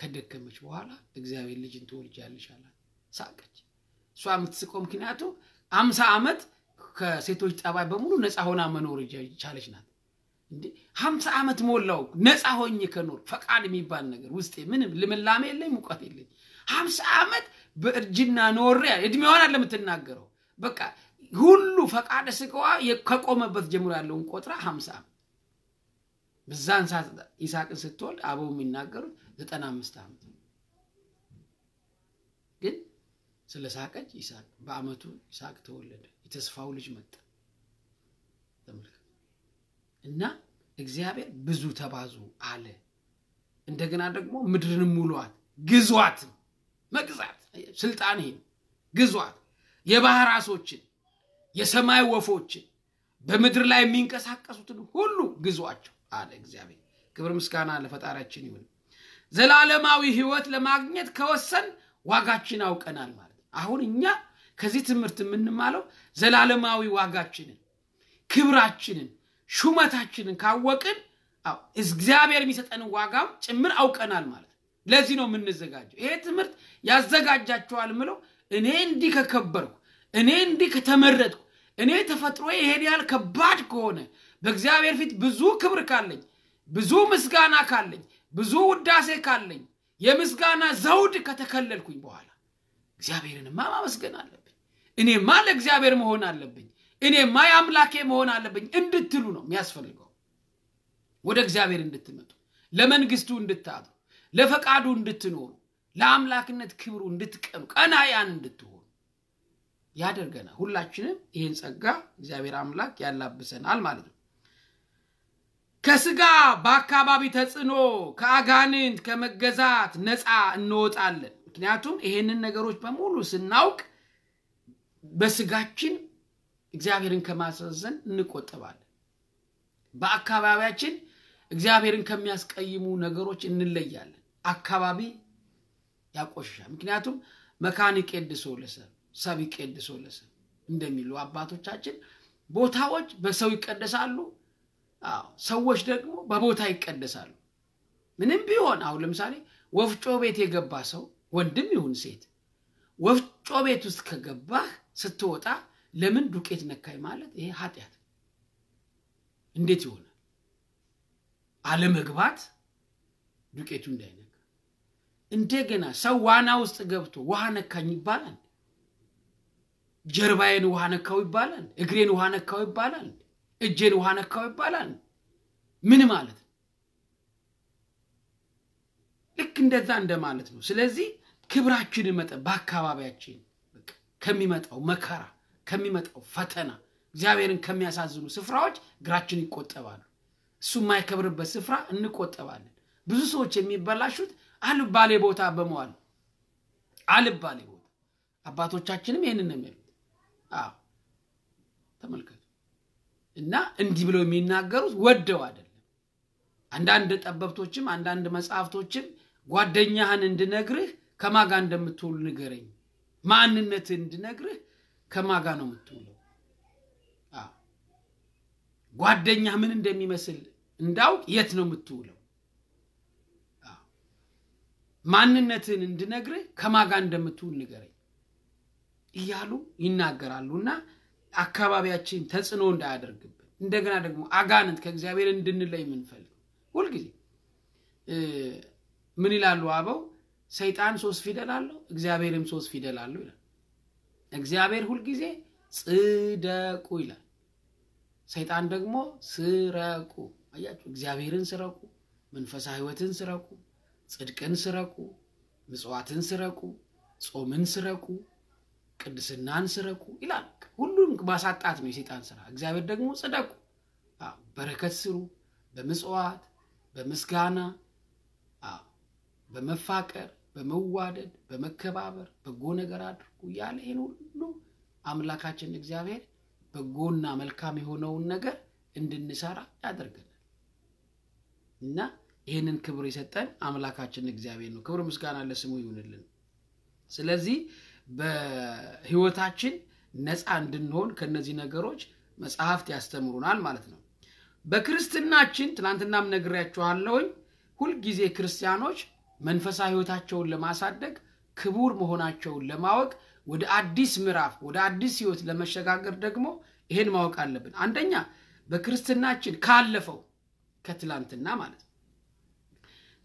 ከደከመች በኋላ እግዚአብሔር ልጅን ትወልጃለሽ አላት። ሳቀች። እሷ የምትስቀው ምክንያቱ አምሳ ዓመት ከሴቶች ጠባይ በሙሉ ነፃ ሆና መኖር ቻለች ናት። እንዴ ሀምሳ ዓመት ሞላው ነፃ ሆኜ ከኖር ፈቃድ የሚባል ነገር ውስጤ ምንም ልምላሜ የለኝ ሙቀት የለኝ። ሀምሳ ዓመት በእርጅና ኖሬ እድሜዋን ለምትናገረው በቃ ሁሉ ፈቃደ ስቀዋ ከቆመበት ጀምሮ ያለውን ቆጥራ ሀምሳ በዛን ሰዓት ይስሐቅን ስትወልድ አበው የሚናገሩት ዘጠና አምስት ዓመት ግን ስለ ሳቀች ይስሐቅ በአመቱ ይስሐቅ ተወለደ። የተስፋው ልጅ መጣ። እና እግዚአብሔር ብዙ ተባዙ አለ። እንደገና ደግሞ ምድርን ሙሏት፣ ግዟት። መግዛት ስልጣን ይሄ ግዟት የባህር አሶችን የሰማይ ወፎችን በምድር ላይ የሚንቀሳቀሱትን ሁሉ ግዟቸው አለ እግዚአብሔር። ክብር ምስጋና ለፈጣሪያችን ይሁን። ዘላለማዊ ህይወት ለማግኘት ከወሰን ዋጋችን አውቀናል ማለት አሁን እኛ ከዚህ ትምህርት የምንማለው ዘላለማዊ ዋጋችንን፣ ክብራችንን፣ ሹመታችንን ካወቅን እግዚአብሔር የሚሰጠንን ዋጋም ጭምር አውቀናል ማለት ለዚህ ነው የምንዘጋጀው። ይሄ ትምህርት ያዘጋጃቸዋል ምለው እኔ እንዲህ ከከበርኩ እኔ እንዲህ ከተመረጥኩ እኔ ተፈጥሮ ይሄን ያህል ከባድ ከሆነ በእግዚአብሔር ፊት ብዙ ክብር ካለኝ፣ ብዙ ምስጋና ካለኝ፣ ብዙ ውዳሴ ካለኝ፣ የምስጋና ዘውድ ከተከለልኩኝ በኋላ እግዚአብሔርንማ ማመስገን አለብኝ። እኔማ ለእግዚአብሔር መሆን አለብኝ። እኔማ የአምላኬ መሆን አለብኝ እንድትሉ ነው የሚያስፈልገው። ወደ እግዚአብሔር እንድትመጡ፣ ለመንግስቱ እንድታጡ፣ ለፈቃዱ እንድትኖሩ፣ ለአምላክነት ክብሩ እንድትቀኑ፣ ቀናያን እንድትሆኑ ያደርገናል። ሁላችንም ይህን ጸጋ እግዚአብሔር አምላክ ያላብሰናል ማለት ነው። ከስጋ በአካባቢ ተጽዕኖ ከአጋንንት ከመገዛት ነፃ እንወጣለን። ምክንያቱም ይሄንን ነገሮች በሙሉ ስናውቅ በስጋችን እግዚአብሔርን ከማሳዘን እንቆጠባለን። በአካባቢያችን እግዚአብሔርን ከሚያስቀይሙ ነገሮች እንለያለን። አካባቢ ያቆሻል። ምክንያቱም መካኒቅ የድሶ ለሰብ ሰብ ይቀድሶ ለሰብ እንደሚሉ አባቶቻችን ቦታዎች በሰው ይቀደሳሉ፣ ሰዎች ደግሞ በቦታ ይቀደሳሉ። ምንም ቢሆን አሁን ለምሳሌ ወፍጮ ቤት የገባ ሰው ወንድም ይሁን ሴት ወፍጮ ቤት ውስጥ ከገባህ ስትወጣ ለምን ዱቄት ነካኝ ማለት ይሄ ኃጢአት እንዴት ይሆናል? አለመግባት ዱቄቱ እንዳይነካ እንደገና ሰው ዋና ውስጥ ገብቶ ውሃ ነካኝ ይባላል። ጀርባዬን ውሃ ነካው ይባላል፣ እግሬን ውሃ ነካው ይባላል፣ እጄን ውሃ ነካው ይባላል። ምን ማለት ነው? ልክ እንደዛ እንደማለት ነው። ስለዚህ ክብራችንን መጠ በአካባቢያችን ከሚመጣው መከራ ከሚመጣው ፈተና እግዚአብሔርን ከሚያሳዝኑ ስፍራዎች እግራችን ይቆጠባሉ። እሱ የማይከብርበት ስፍራ እንቆጠባለን። ብዙ ሰዎች የሚበላሹት አልባሌ ቦታ በመዋል አልባሌ ቦታ አባቶቻችንም ይህንን ነው አዎ ተመልከቱ። እና እንዲህ ብለው የሚናገሩት ወደው አይደለም። አንዳንድ ጠበብቶችም አንዳንድ መጽሐፍቶችም ጓደኛህን እንድነግርህ ከማጋ እንደምትውል ንገረኝ፣ ማንነት እንድነግርህ ከማጋ ነው የምትውለው ጓደኛህ ምን እንደሚመስል እንዳውቅ የት ነው የምትውለው ማንነትን እንድነግርህ ከማጋ እንደምትውል ንገረኝ እያሉ ይናገራሉ እና አካባቢያችን ተጽዕኖ እንዳያደርግብን እንደገና ደግሞ አጋንንት ከእግዚአብሔር እንድንለይ የምንፈልግ ሁልጊዜ ምን ይላሉ አበው ሰይጣን ሶስት ፊደል አለው እግዚአብሔርም ሶስት ፊደል አለው ይላል እግዚአብሔር ሁልጊዜ ጽደቁ ይላል ሰይጣን ደግሞ ስረቁ አያችሁ እግዚአብሔርን ስረቁ መንፈሳ ህይወትን ስረቁ ጽድቅን ስረቁ ምጽዋትን ስረቁ ጾምን ስረቁ ቅድስናን ስረኩ ይላል። ሁሉም ማሳጣት ነው የሴጣን ስራ። እግዚአብሔር ደግሞ ጽደቁ፣ በረከት ስሩ፣ በምጽዋት በምስጋና በመፋቀር በመዋደድ በመከባበር በጎ ነገር አድርጉ እያለ ይህን ሁሉ አምላካችን እግዚአብሔር በጎና መልካም የሆነውን ነገር እንድንሰራ ያደርገናል እና ይህንን ክብር የሰጠን አምላካችን እግዚአብሔር ነው። ክብር ምስጋና ለስሙ ይሁንልን። ስለዚህ በህይወታችን ነፃ እንድንሆን ከነዚህ ነገሮች መጽሐፍት ያስተምሩናል ማለት ነው በክርስትናችን ትናንትናም ነግሬያችኋለሁኝ ሁልጊዜ ክርስቲያኖች መንፈሳዊ ህይወታቸውን ለማሳደግ ክቡር መሆናቸውን ለማወቅ ወደ አዲስ ምዕራፍ ወደ አዲስ ህይወት ለመሸጋገር ደግሞ ይሄን ማወቅ አለብን አንደኛ በክርስትናችን ካለፈው ከትላንትና ማለት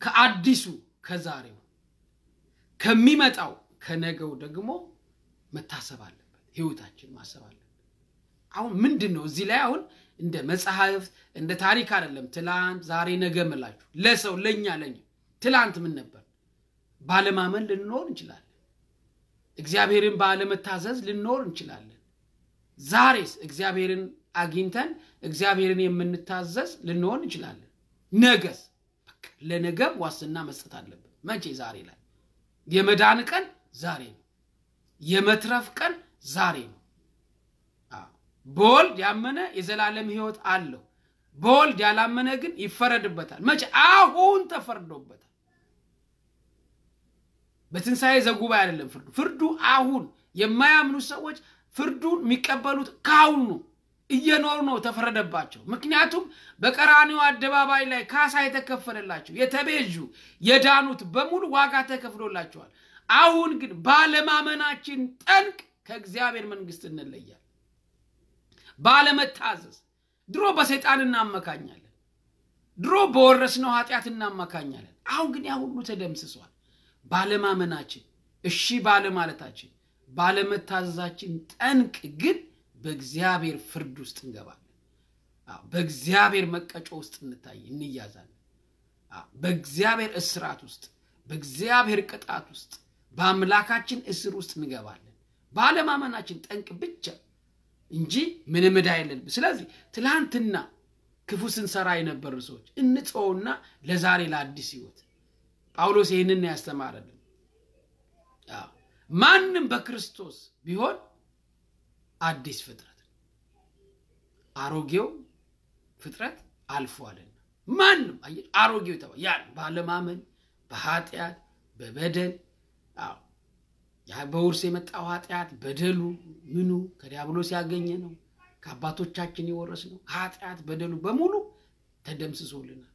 ከአዲሱ ከዛሬው ከሚመጣው ከነገው ደግሞ መታሰብ አለበት። ህይወታችን ማሰብ አለበት። አሁን ምንድን ነው እዚህ ላይ አሁን እንደ መጽሐፍ እንደ ታሪክ አይደለም። ትላንት፣ ዛሬ፣ ነገ ምላችሁ ለሰው ለእኛ ለኛ ትላንት ምን ነበር? ባለማመን ልንኖር እንችላለን። እግዚአብሔርን ባለመታዘዝ ልንኖር እንችላለን። ዛሬስ እግዚአብሔርን አግኝተን እግዚአብሔርን የምንታዘዝ ልንሆን እንችላለን። ነገስ ለነገብ ዋስትና መስጠት አለብን። መቼ? ዛሬ ላይ የመዳን ቀን ዛሬ ነው። የመትረፍ ቀን ዛሬ ነው። በወልድ ያመነ የዘላለም ሕይወት አለው። በወልድ ያላመነ ግን ይፈረድበታል። መቼ? አሁን ተፈርዶበታል። በትንሣኤ ዘጉባኤ አይደለም ፍርዱ። ፍርዱ አሁን። የማያምኑት ሰዎች ፍርዱን የሚቀበሉት ካሁኑ እየኖሩ ነው። ተፈረደባቸው። ምክንያቱም በቀራኒው አደባባይ ላይ ካሳ የተከፈለላቸው የተቤዡ፣ የዳኑት በሙሉ ዋጋ ተከፍሎላቸዋል። አሁን ግን ባለማመናችን ጠንቅ ከእግዚአብሔር መንግስት እንለያል። ባለመታዘዝ ድሮ በሰይጣን እናመካኛለን፣ ድሮ በወረስነው ኃጢአት እናመካኛለን። አሁን ግን ያ ሁሉ ተደምስሷል። ባለማመናችን፣ እሺ ባለማለታችን፣ ባለመታዘዛችን ጠንቅ ግን በእግዚአብሔር ፍርድ ውስጥ እንገባለን። በእግዚአብሔር መቀጮ ውስጥ እንታይ እንያዛለን። በእግዚአብሔር እስራት ውስጥ፣ በእግዚአብሔር ቅጣት ውስጥ በአምላካችን እስር ውስጥ እንገባለን በአለማመናችን ጠንቅ ብቻ እንጂ ምንም ዳ የለንም ስለዚህ ትላንትና ክፉ ስንሰራ የነበር ሰዎች እንጽውና ለዛሬ ለአዲስ ህይወት ጳውሎስ ይህንን ያስተማረልን ማንም በክርስቶስ ቢሆን አዲስ ፍጥረት አሮጌው ፍጥረት አልፏልና ማንም አሮጌው ተባ ያን ባለማመን በኃጢአት በበደል በውርስ የመጣው ኃጢአት በደሉ ምኑ ከዲያብሎስ ያገኘ ነው። ከአባቶቻችን የወረስ ነው። ኃጢአት በደሉ በሙሉ ተደምስሶልናል።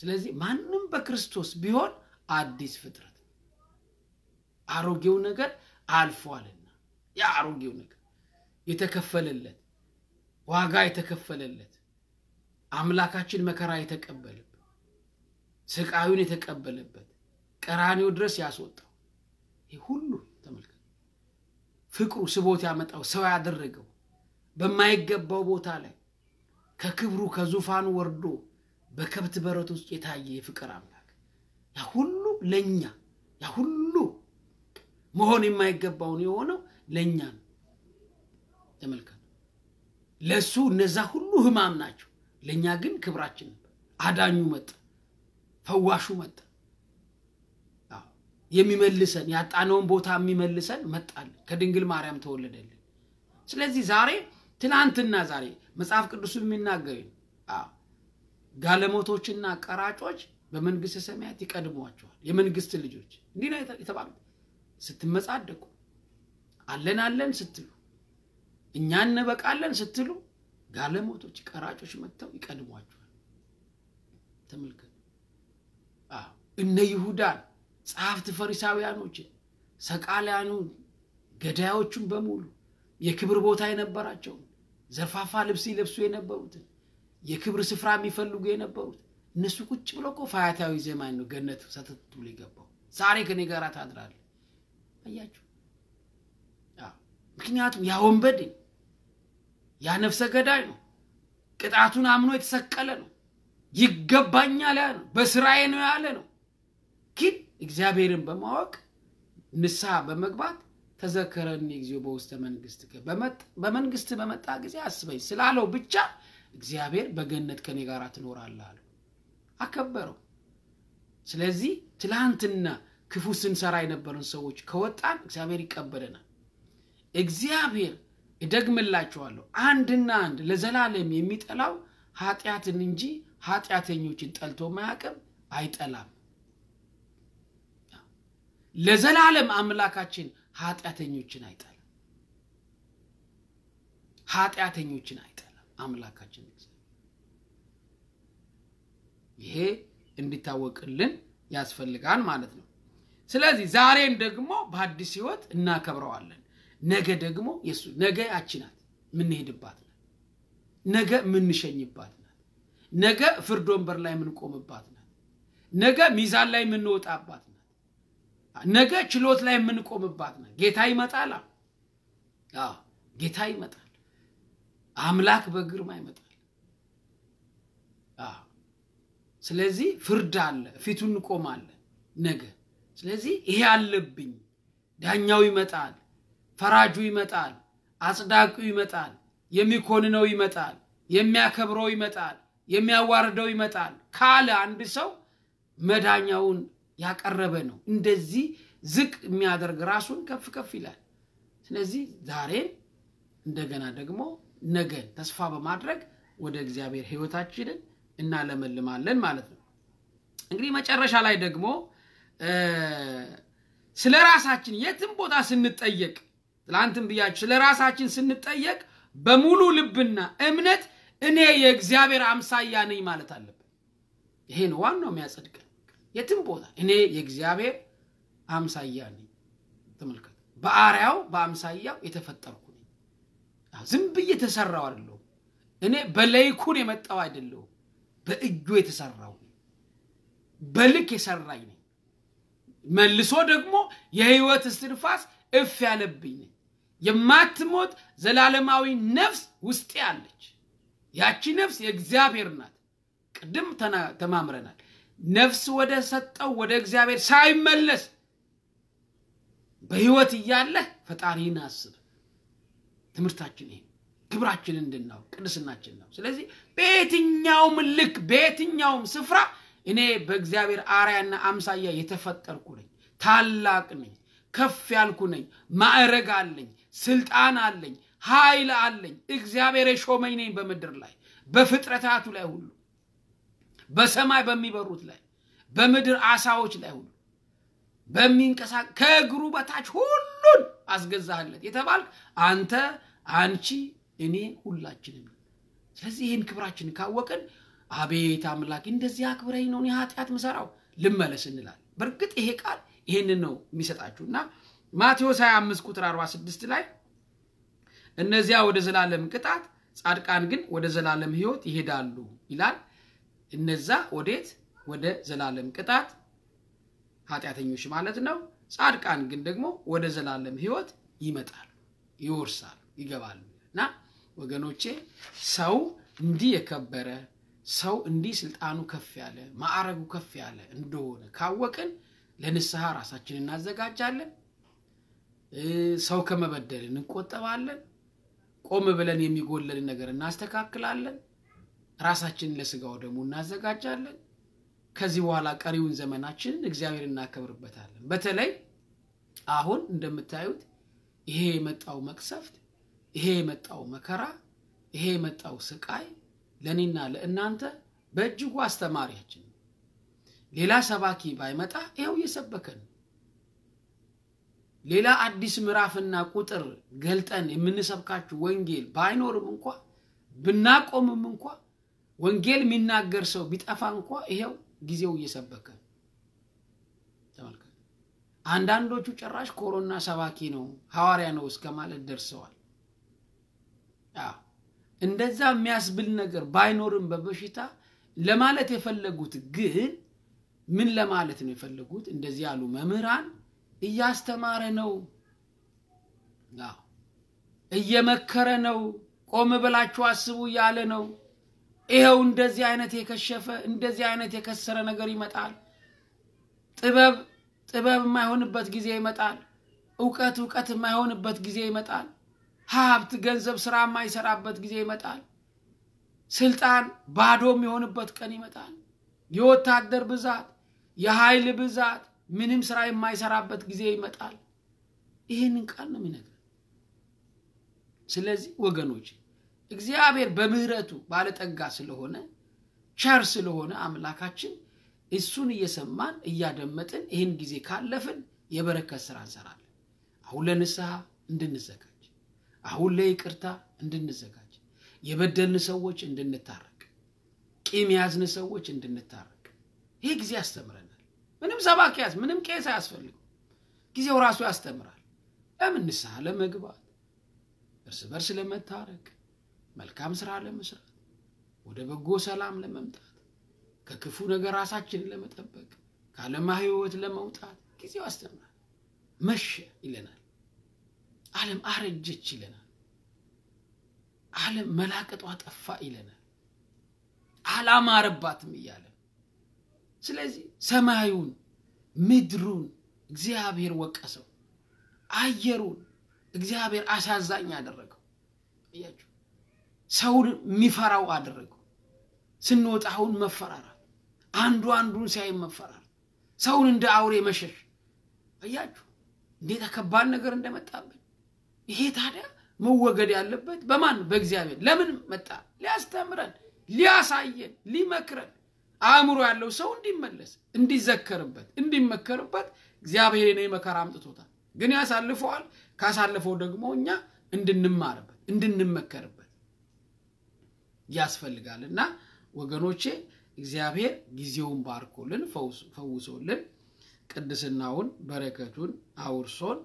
ስለዚህ ማንም በክርስቶስ ቢሆን አዲስ ፍጥረት አሮጌው ነገር አልፏልና ያ አሮጌው ነገር የተከፈለለት ዋጋ የተከፈለለት አምላካችን መከራ የተቀበለበት ስቃዩን የተቀበለበት ቀራኔው ድረስ ያስወጣው ይህ ሁሉ ተመልከቱ ፍቅሩ ስቦት ያመጣው ሰው ያደረገው በማይገባው ቦታ ላይ ከክብሩ ከዙፋኑ ወርዶ በከብት በረት ውስጥ የታየ የፍቅር አምላክ ያ ሁሉ ለእኛ ያ ሁሉ መሆን የማይገባውን የሆነው ለእኛ ነው ተመልከቱ ለእሱ እነዛ ሁሉ ህማም ናቸው ለእኛ ግን ክብራችን ነበር አዳኙ መጣ ፈዋሹ መጣ የሚመልሰን ያጣነውን ቦታ የሚመልሰን መጣል ከድንግል ማርያም ተወለደልን ስለዚህ ዛሬ ትናንትና ዛሬ መጽሐፍ ቅዱስ የሚናገር ጋለሞቶችና ቀራጮች በመንግስት ሰማያት ይቀድሟቸዋል የመንግስት ልጆች እንዲህ ነው የተባሉ ስትመጻደቁ አለን አለን ስትሉ እኛ እንበቃለን ስትሉ ጋለሞቶች ቀራጮች መጥተው ይቀድሟቸዋል ተመልከቱ እነ ይሁዳን ጸሐፍት ፈሪሳውያኖችን፣ ሰቃሊያኑን፣ ገዳዮቹን በሙሉ የክብር ቦታ የነበራቸውን ዘርፋፋ ልብስ ይለብሱ የነበሩትን የክብር ስፍራ የሚፈልጉ የነበሩት እነሱ ቁጭ ብሎ እኮ ፋያታዊ ዘማኝ ነው ገነት ሰተት ብሎ የገባው ዛሬ ከኔ ጋር ታድራለ አያችሁ? ምክንያቱም ያ ወንበዴ ያ ነፍሰ ገዳይ ነው። ቅጣቱን አምኖ የተሰቀለ ነው። ይገባኛል ያ ነው። በስራዬ ነው ያለ ነው ግን እግዚአብሔርን በማወቅ ንስሐ በመግባት ተዘከረኒ እግዚኦ በውስተ መንግስት በመንግስት በመጣ ጊዜ አስበኝ ስላለው ብቻ እግዚአብሔር በገነት ከኔ ጋር ትኖራለህ አለው። አከበረው። ስለዚህ ትላንትና ክፉ ስንሰራ የነበረን ሰዎች ከወጣን እግዚአብሔር ይቀበለናል። እግዚአብሔር እደግምላችኋለሁ፣ አንድና አንድ ለዘላለም የሚጠላው ኃጢአትን እንጂ ኃጢአተኞችን ጠልቶ ማያቅም አይጠላም። ለዘላለም አምላካችን ኃጢአተኞችን አይጠላም። ኃጢአተኞችን አይጠላም አምላካችን። ይሄ እንዲታወቅልን ያስፈልጋል ማለት ነው። ስለዚህ ዛሬን ደግሞ በአዲስ ህይወት እናከብረዋለን። ነገ ደግሞ የሱ ነገ ያቺ የምንሄድባት ናት። ነገ የምንሸኝባት ናት። ነገ ፍርድ ወንበር ላይ የምንቆምባት ናት። ነገ ሚዛን ላይ የምንወጣባት ናት። ነገ ችሎት ላይ የምንቆምባት ነ ጌታ ይመጣል። ጌታ ይመጣል። አምላክ በግርማ ይመጣል። ስለዚህ ፍርድ አለ፣ ፊቱ እንቆማለን ነገ። ስለዚህ ይሄ አለብኝ። ዳኛው ይመጣል፣ ፈራጁ ይመጣል፣ አጽዳቂው ይመጣል፣ የሚኮንነው ይመጣል፣ የሚያከብረው ይመጣል፣ የሚያዋርደው ይመጣል ካለ አንድ ሰው መዳኛውን ያቀረበ ነው እንደዚህ ዝቅ የሚያደርግ ራሱን ከፍ ከፍ ይላል ስለዚህ ዛሬን እንደገና ደግሞ ነገን ተስፋ በማድረግ ወደ እግዚአብሔር ህይወታችንን እናለመልማለን ማለት ነው እንግዲህ መጨረሻ ላይ ደግሞ ስለ ራሳችን የትም ቦታ ስንጠየቅ ትላንትም ብያችሁ ስለ ራሳችን ስንጠየቅ በሙሉ ልብና እምነት እኔ የእግዚአብሔር አምሳያ ነኝ ማለት አለብን ይሄ ነው ዋናው የሚያጸድቀ የትም ቦታ እኔ የእግዚአብሔር አምሳያ ነኝ። ተመልከት፣ በአርያው በአምሳያው የተፈጠርኩ ነኝ። ዝም ብዬ የተሰራው አይደለሁ እኔ በለይኩን የመጣው አይደለሁ በእጁ የተሰራው በልክ የሰራኝ ነኝ። መልሶ ደግሞ የህይወት እስትንፋስ እፍ ያለብኝ ነኝ። የማትሞት ዘላለማዊ ነፍስ ውስጤ አለች። ያቺ ነፍስ የእግዚአብሔር ናት። ቅድም ተማምረናል። ነፍስ ወደ ሰጠው ወደ እግዚአብሔር ሳይመለስ በህይወት እያለ ፈጣሪን አስብ። ትምህርታችን ይሄ ክብራችን እንድናው ቅድስናችን ነው። ስለዚህ በየትኛውም ልክ በየትኛውም ስፍራ እኔ በእግዚአብሔር አርያና አምሳያ የተፈጠርኩ ነኝ፣ ታላቅ ነኝ፣ ከፍ ያልኩ ነኝ፣ ማዕረግ አለኝ፣ ስልጣን አለኝ፣ ኃይል አለኝ። እግዚአብሔር የሾመኝ ነኝ በምድር ላይ በፍጥረታቱ ላይ ሁሉ በሰማይ በሚበሩት ላይ በምድር አሳዎች ላይ ሁሉ በሚንቀሳ ከእግሩ በታች ሁሉን አስገዛህለት የተባልክ አንተ፣ አንቺ፣ እኔ ሁላችንም። ስለዚህ ይህን ክብራችን ካወቅን አቤት አምላክ እንደዚህ አክብረኝ ነው ኃጢአት ምሰራው ልመለስ እንላል። በእርግጥ ይሄ ቃል ይህንን ነው የሚሰጣችሁ እና ማቴዎስ 25 ቁጥር 46 ላይ እነዚያ ወደ ዘላለም ቅጣት፣ ጻድቃን ግን ወደ ዘላለም ህይወት ይሄዳሉ ይላል። እነዛ ወዴት ወደ ዘላለም ቅጣት ኃጢአተኞች ማለት ነው። ጻድቃን ግን ደግሞ ወደ ዘላለም ህይወት ይመጣሉ፣ ይወርሳሉ፣ ይገባሉ። እና ወገኖቼ ሰው እንዲህ የከበረ ሰው እንዲህ ስልጣኑ ከፍ ያለ ማዕረጉ ከፍ ያለ እንደሆነ ካወቅን ለንስሐ ራሳችን እናዘጋጃለን። ሰው ከመበደል እንቆጠባለን። ቆም ብለን የሚጎለልን ነገር እናስተካክላለን። ራሳችንን ለስጋው ደግሞ እናዘጋጃለን። ከዚህ በኋላ ቀሪውን ዘመናችንን እግዚአብሔር እናከብርበታለን። በተለይ አሁን እንደምታዩት ይሄ የመጣው መቅሰፍት፣ ይሄ የመጣው መከራ፣ ይሄ የመጣው ስቃይ ለእኔና ለእናንተ በእጅጉ አስተማሪያችን ነው። ሌላ ሰባኪ ባይመጣ ይኸው እየሰበከን ሌላ አዲስ ምዕራፍና ቁጥር ገልጠን የምንሰብካችሁ ወንጌል ባይኖርም እንኳ ብናቆምም እንኳ ወንጌል የሚናገር ሰው ቢጠፋ እንኳ ይሄው ጊዜው እየሰበከ ተመልከት። አንዳንዶቹ ጭራሽ ኮሮና ሰባኪ ነው ሐዋርያ ነው እስከ ማለት ደርሰዋል። እንደዛ የሚያስብል ነገር ባይኖርም በበሽታ ለማለት የፈለጉት ግን ምን ለማለት ነው የፈለጉት? እንደዚህ ያሉ መምህራን እያስተማረ ነው፣ እየመከረ ነው፣ ቆም ብላችሁ አስቡ እያለ ነው። ይኸው እንደዚህ አይነት የከሸፈ እንደዚህ አይነት የከሰረ ነገር ይመጣል። ጥበብ ጥበብ የማይሆንበት ጊዜ ይመጣል። እውቀት እውቀት የማይሆንበት ጊዜ ይመጣል። ሀብት ገንዘብ ስራ የማይሰራበት ጊዜ ይመጣል። ስልጣን ባዶ የሚሆንበት ቀን ይመጣል። የወታደር ብዛት፣ የኃይል ብዛት ምንም ስራ የማይሰራበት ጊዜ ይመጣል። ይህንን ቃል ነው የሚነግረን። ስለዚህ ወገኖች እግዚአብሔር በምህረቱ ባለጠጋ ስለሆነ ቸር ስለሆነ አምላካችን እሱን እየሰማን እያደመጥን ይህን ጊዜ ካለፍን የበረከት ስራ እንሰራለን። አሁን ለንስሐ እንድንዘጋጅ፣ አሁን ለይቅርታ እንድንዘጋጅ፣ የበደልን ሰዎች እንድንታረቅ፣ ቂም ያዝን ሰዎች እንድንታረቅ ይህ ጊዜ ያስተምረናል። ምንም ሰባክ ያዝ ምንም ቄስ አያስፈልግም። ጊዜው ራሱ ያስተምራል። ለምን ንስሐ ለመግባት እርስ በርስ ለመታረቅ መልካም ስራ ለመስራት፣ ወደ በጎ ሰላም ለመምጣት፣ ከክፉ ነገር ራሳችንን ለመጠበቅ፣ ከዓለማ ህይወት ለመውጣት ጊዜው አስተምራል። መሸ ይለናል። ዓለም አረጀች ይለናል። ዓለም መላቀጧ ጠፋ ይለናል። አላማረባትም እያለ ስለዚህ ሰማዩን፣ ምድሩን እግዚአብሔር ወቀሰው። አየሩን እግዚአብሔር አሳዛኝ አደረገው። እያችሁ ሰውን የሚፈራው አደረገው። ስንወጣ አሁን መፈራራት፣ አንዱ አንዱን ሲያይ መፈራራት፣ ሰውን እንደ አውሬ መሸሽ። አያችሁ እንዴት ከባድ ነገር እንደመጣብን። ይሄ ታዲያ መወገድ ያለበት በማን በእግዚአብሔር። ለምን መጣ? ሊያስተምረን፣ ሊያሳየን፣ ሊመክረን አእምሮ ያለው ሰው እንዲመለስ፣ እንዲዘከርበት፣ እንዲመከርበት እግዚአብሔር የኔ መከራ አምጥቶታል። ግን ያሳልፈዋል። ካሳለፈው ደግሞ እኛ እንድንማርበት፣ እንድንመከርበት ያስፈልጋል እና ወገኖቼ እግዚአብሔር ጊዜውን ባርኮልን ፈውሶልን ቅድስናውን በረከቱን አውርሶን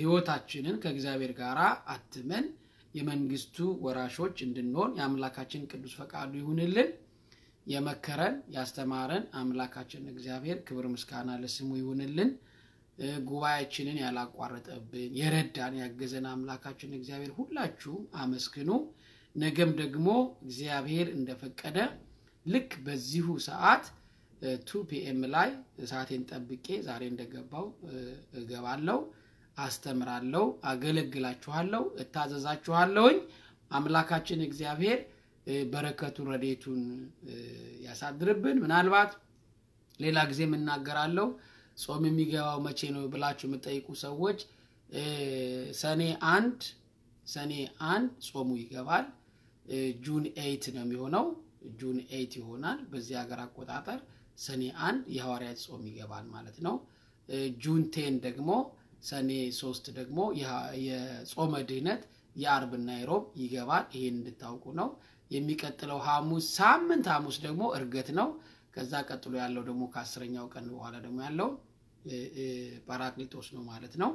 ህይወታችንን ከእግዚአብሔር ጋር አትመን የመንግስቱ ወራሾች እንድንሆን የአምላካችን ቅዱስ ፈቃዱ ይሁንልን። የመከረን ያስተማረን አምላካችን እግዚአብሔር ክብር ምስጋና ለስሙ ይሁንልን። ጉባኤችንን ያላቋረጠብን የረዳን ያገዘን አምላካችን እግዚአብሔር ሁላችሁም አመስግኑ። ነገም ደግሞ እግዚአብሔር እንደፈቀደ ልክ በዚሁ ሰዓት ቱ ፒኤም ላይ ሰዓቴን ጠብቄ ዛሬ እንደገባው እገባለው አስተምራለው አገለግላችኋለው እታዘዛችኋለውኝ አምላካችን እግዚአብሔር በረከቱ ረዴቱን ያሳድርብን ምናልባት ሌላ ጊዜ የምናገራለው ጾም የሚገባው መቼ ነው ብላችሁ የምጠይቁ ሰዎች ሰኔ አንድ ሰኔ አንድ ጾሙ ይገባል ጁን ኤይት ነው የሚሆነው። ጁን ኤይት ይሆናል በዚህ ሀገር አቆጣጠር። ሰኔ አንድ የሐዋርያት ጾም ይገባል ማለት ነው። ጁን ቴን ደግሞ ሰኔ ሶስት ደግሞ የጾመ ድህነት የአርብና የሮብ ይገባል። ይሄን እንድታውቁ ነው። የሚቀጥለው ሐሙስ ሳምንት ሐሙስ ደግሞ እርገት ነው። ከዛ ቀጥሎ ያለው ደግሞ ከአስረኛው ቀን በኋላ ደግሞ ያለው ጳራቅሊጦስ ነው ማለት ነው።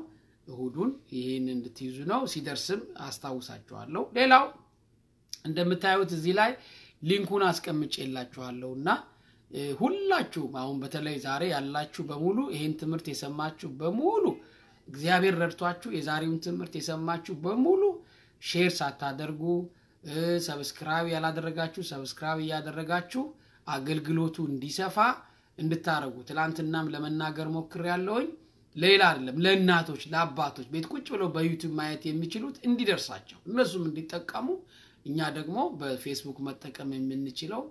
እሁዱን ይህን እንድትይዙ ነው። ሲደርስም አስታውሳችኋለሁ። ሌላው እንደምታዩት እዚህ ላይ ሊንኩን አስቀምጬላችኋለሁ እና ሁላችሁም አሁን በተለይ ዛሬ ያላችሁ በሙሉ ይህን ትምህርት የሰማችሁ በሙሉ እግዚአብሔር ረድቷችሁ የዛሬውን ትምህርት የሰማችሁ በሙሉ ሼር ሳታደርጉ ሰብስክራይብ ያላደረጋችሁ ሰብስክራይብ እያደረጋችሁ አገልግሎቱ እንዲሰፋ እንድታረጉ ትላንትናም ለመናገር ሞክር ያለውኝ ሌላ አይደለም ለእናቶች ለአባቶች ቤት ቁጭ ብለው በዩቱብ ማየት የሚችሉት እንዲደርሳቸው እነሱም እንዲጠቀሙ እኛ ደግሞ በፌስቡክ መጠቀም የምንችለው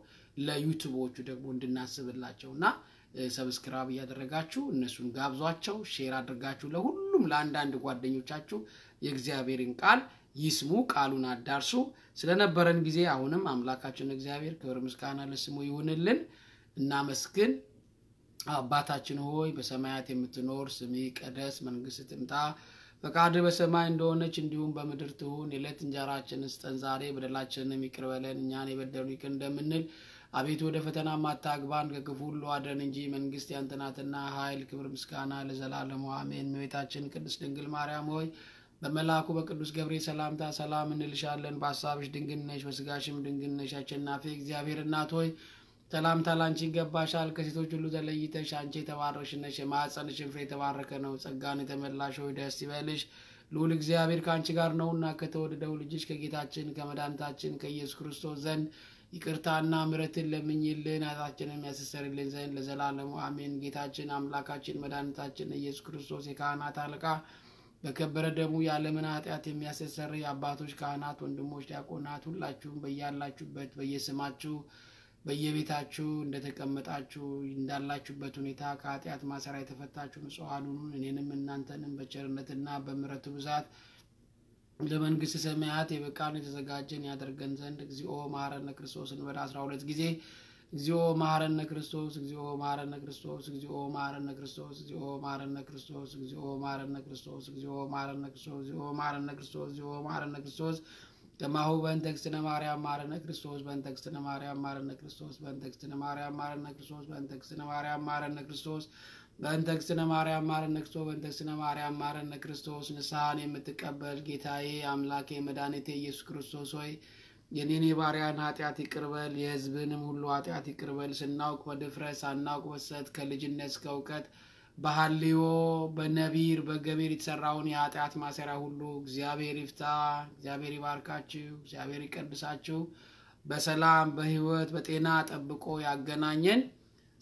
ለዩቱቦቹ ደግሞ እንድናስብላቸው እና ሰብስክራብ እያደረጋችሁ እነሱን ጋብዟቸው፣ ሼር አድርጋችሁ ለሁሉም ለአንዳንድ ጓደኞቻችሁ የእግዚአብሔርን ቃል ይስሙ፣ ቃሉን አዳርሱ። ስለነበረን ጊዜ አሁንም አምላካችን እግዚአብሔር ክብር ምስጋና ለስሙ ይሁንልን። እናመስግን። አባታችን ሆይ በሰማያት የምትኖር ስሜ ቀደስ መንግስት ትምጣ ፈቃድህ በሰማይ እንደሆነች እንዲሁም በምድር ትሁን። የዕለት እንጀራችንን ስጠን ዛሬ፣ በደላችንንም ይቅር በለን እኛን የበደሉ ይቅር እንደምንል አቤቱ ወደ ፈተና አታግባን ከክፉ ሁሉ አድነን እንጂ መንግስት ያንተ ናትና፣ ኃይል፣ ክብር፣ ምስጋና ለዘላለሙ አሜን። እመቤታችን ቅድስት ድንግል ማርያም ሆይ በመልአኩ በቅዱስ ገብርኤል ሰላምታ ሰላም እንልሻለን። በሀሳብሽ ድንግል ነሽ፣ በስጋሽም ድንግል ነሽ። አሸናፊ እግዚአብሔር እናት ሆይ ሰላምታ ላንቺ ይገባሻል። ከሴቶች ሁሉ ተለይተሽ አንቺ የተባረክሽ ነሽ፣ የማኅፀንሽን ፍሬ የተባረከ ነው። ጸጋን የተመላሽ ሆይ ደስ ይበልሽ፣ ልዑል እግዚአብሔር ከአንቺ ጋር ነውና ከተወደደው ልጅሽ ከጌታችን ከመድኃኒታችን ከኢየሱስ ክርስቶስ ዘንድ ይቅርታና ምሕረትን ለምኝልን ኃጢአታችንን የሚያስተሰርይልን ዘንድ ለዘላለሙ አሜን። ጌታችን አምላካችን መድኃኒታችን ኢየሱስ ክርስቶስ የካህናት አለቃ በከበረ ደሙ የዓለምን ኃጢአት የሚያስተሰርይ አባቶች፣ ካህናት፣ ወንድሞች፣ ዲያቆናት ሁላችሁም በያላችሁበት በየስማችሁ በየቤታችሁ እንደተቀመጣችሁ እንዳላችሁበት ሁኔታ ከኃጢአት ማሰሪያ የተፈታችሁ ንጹሐን ሁኑ። እኔንም እናንተንም በቸርነትና በምሕረቱ ብዛት ለመንግስት ሰማያት የበቃን የተዘጋጀን ያደርገን ዘንድ እግዚኦ መሐረነ ክርስቶስ እንበል አስራ ሁለት ጊዜ እግዚኦ መሐረነ ክርስቶስ፣ እግዚኦ መሐረነ ክርስቶስ፣ እግዚኦ መሐረነ ክርስቶስ፣ እግዚኦ መሐረነ ክርስቶስ፣ እግዚኦ መሐረነ ክርስቶስ፣ እግዚኦ መሐረነ ክርስቶስ፣ እግዚኦ መሐረነ ክርስቶስ፣ እግዚኦ መሐረነ ክርስቶስ ግማሁ በእንተ እግዝእትነ ማርያም ማረነ ክርስቶስ በእንተ እግዝእትነ ማርያም ማረነ ክርስቶስ በእንተ እግዝእትነ ማርያም ማረነ ክርስቶስ በእንተ እግዝእትነ ማርያም ማረነ ክርስቶስ በእንተ እግዝእትነ ማርያም ማረነ ክርስቶስ በእንተ እግዝእትነ ማርያም ማረነ ክርስቶስ። ንስሐን የምትቀበል ጌታዬ አምላኬ መድኃኒቴ ኢየሱስ ክርስቶስ ሆይ የኔን የባሪያን ኃጢአት ይቅርበል፣ የሕዝብንም ሁሉ ኃጢአት ይቅርበል። ስናውቅ በድፍረት ሳናውቅ በሰት ከልጅነት እስከ እውቀት በሐልዮ በነቢር በገቢር የተሰራውን የኃጢአት ማሰሪያ ሁሉ እግዚአብሔር ይፍታ። እግዚአብሔር ይባርካችሁ። እግዚአብሔር ይቀድሳችሁ። በሰላም በህይወት በጤና ጠብቆ ያገናኘን።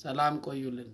ሰላም ቆዩልን።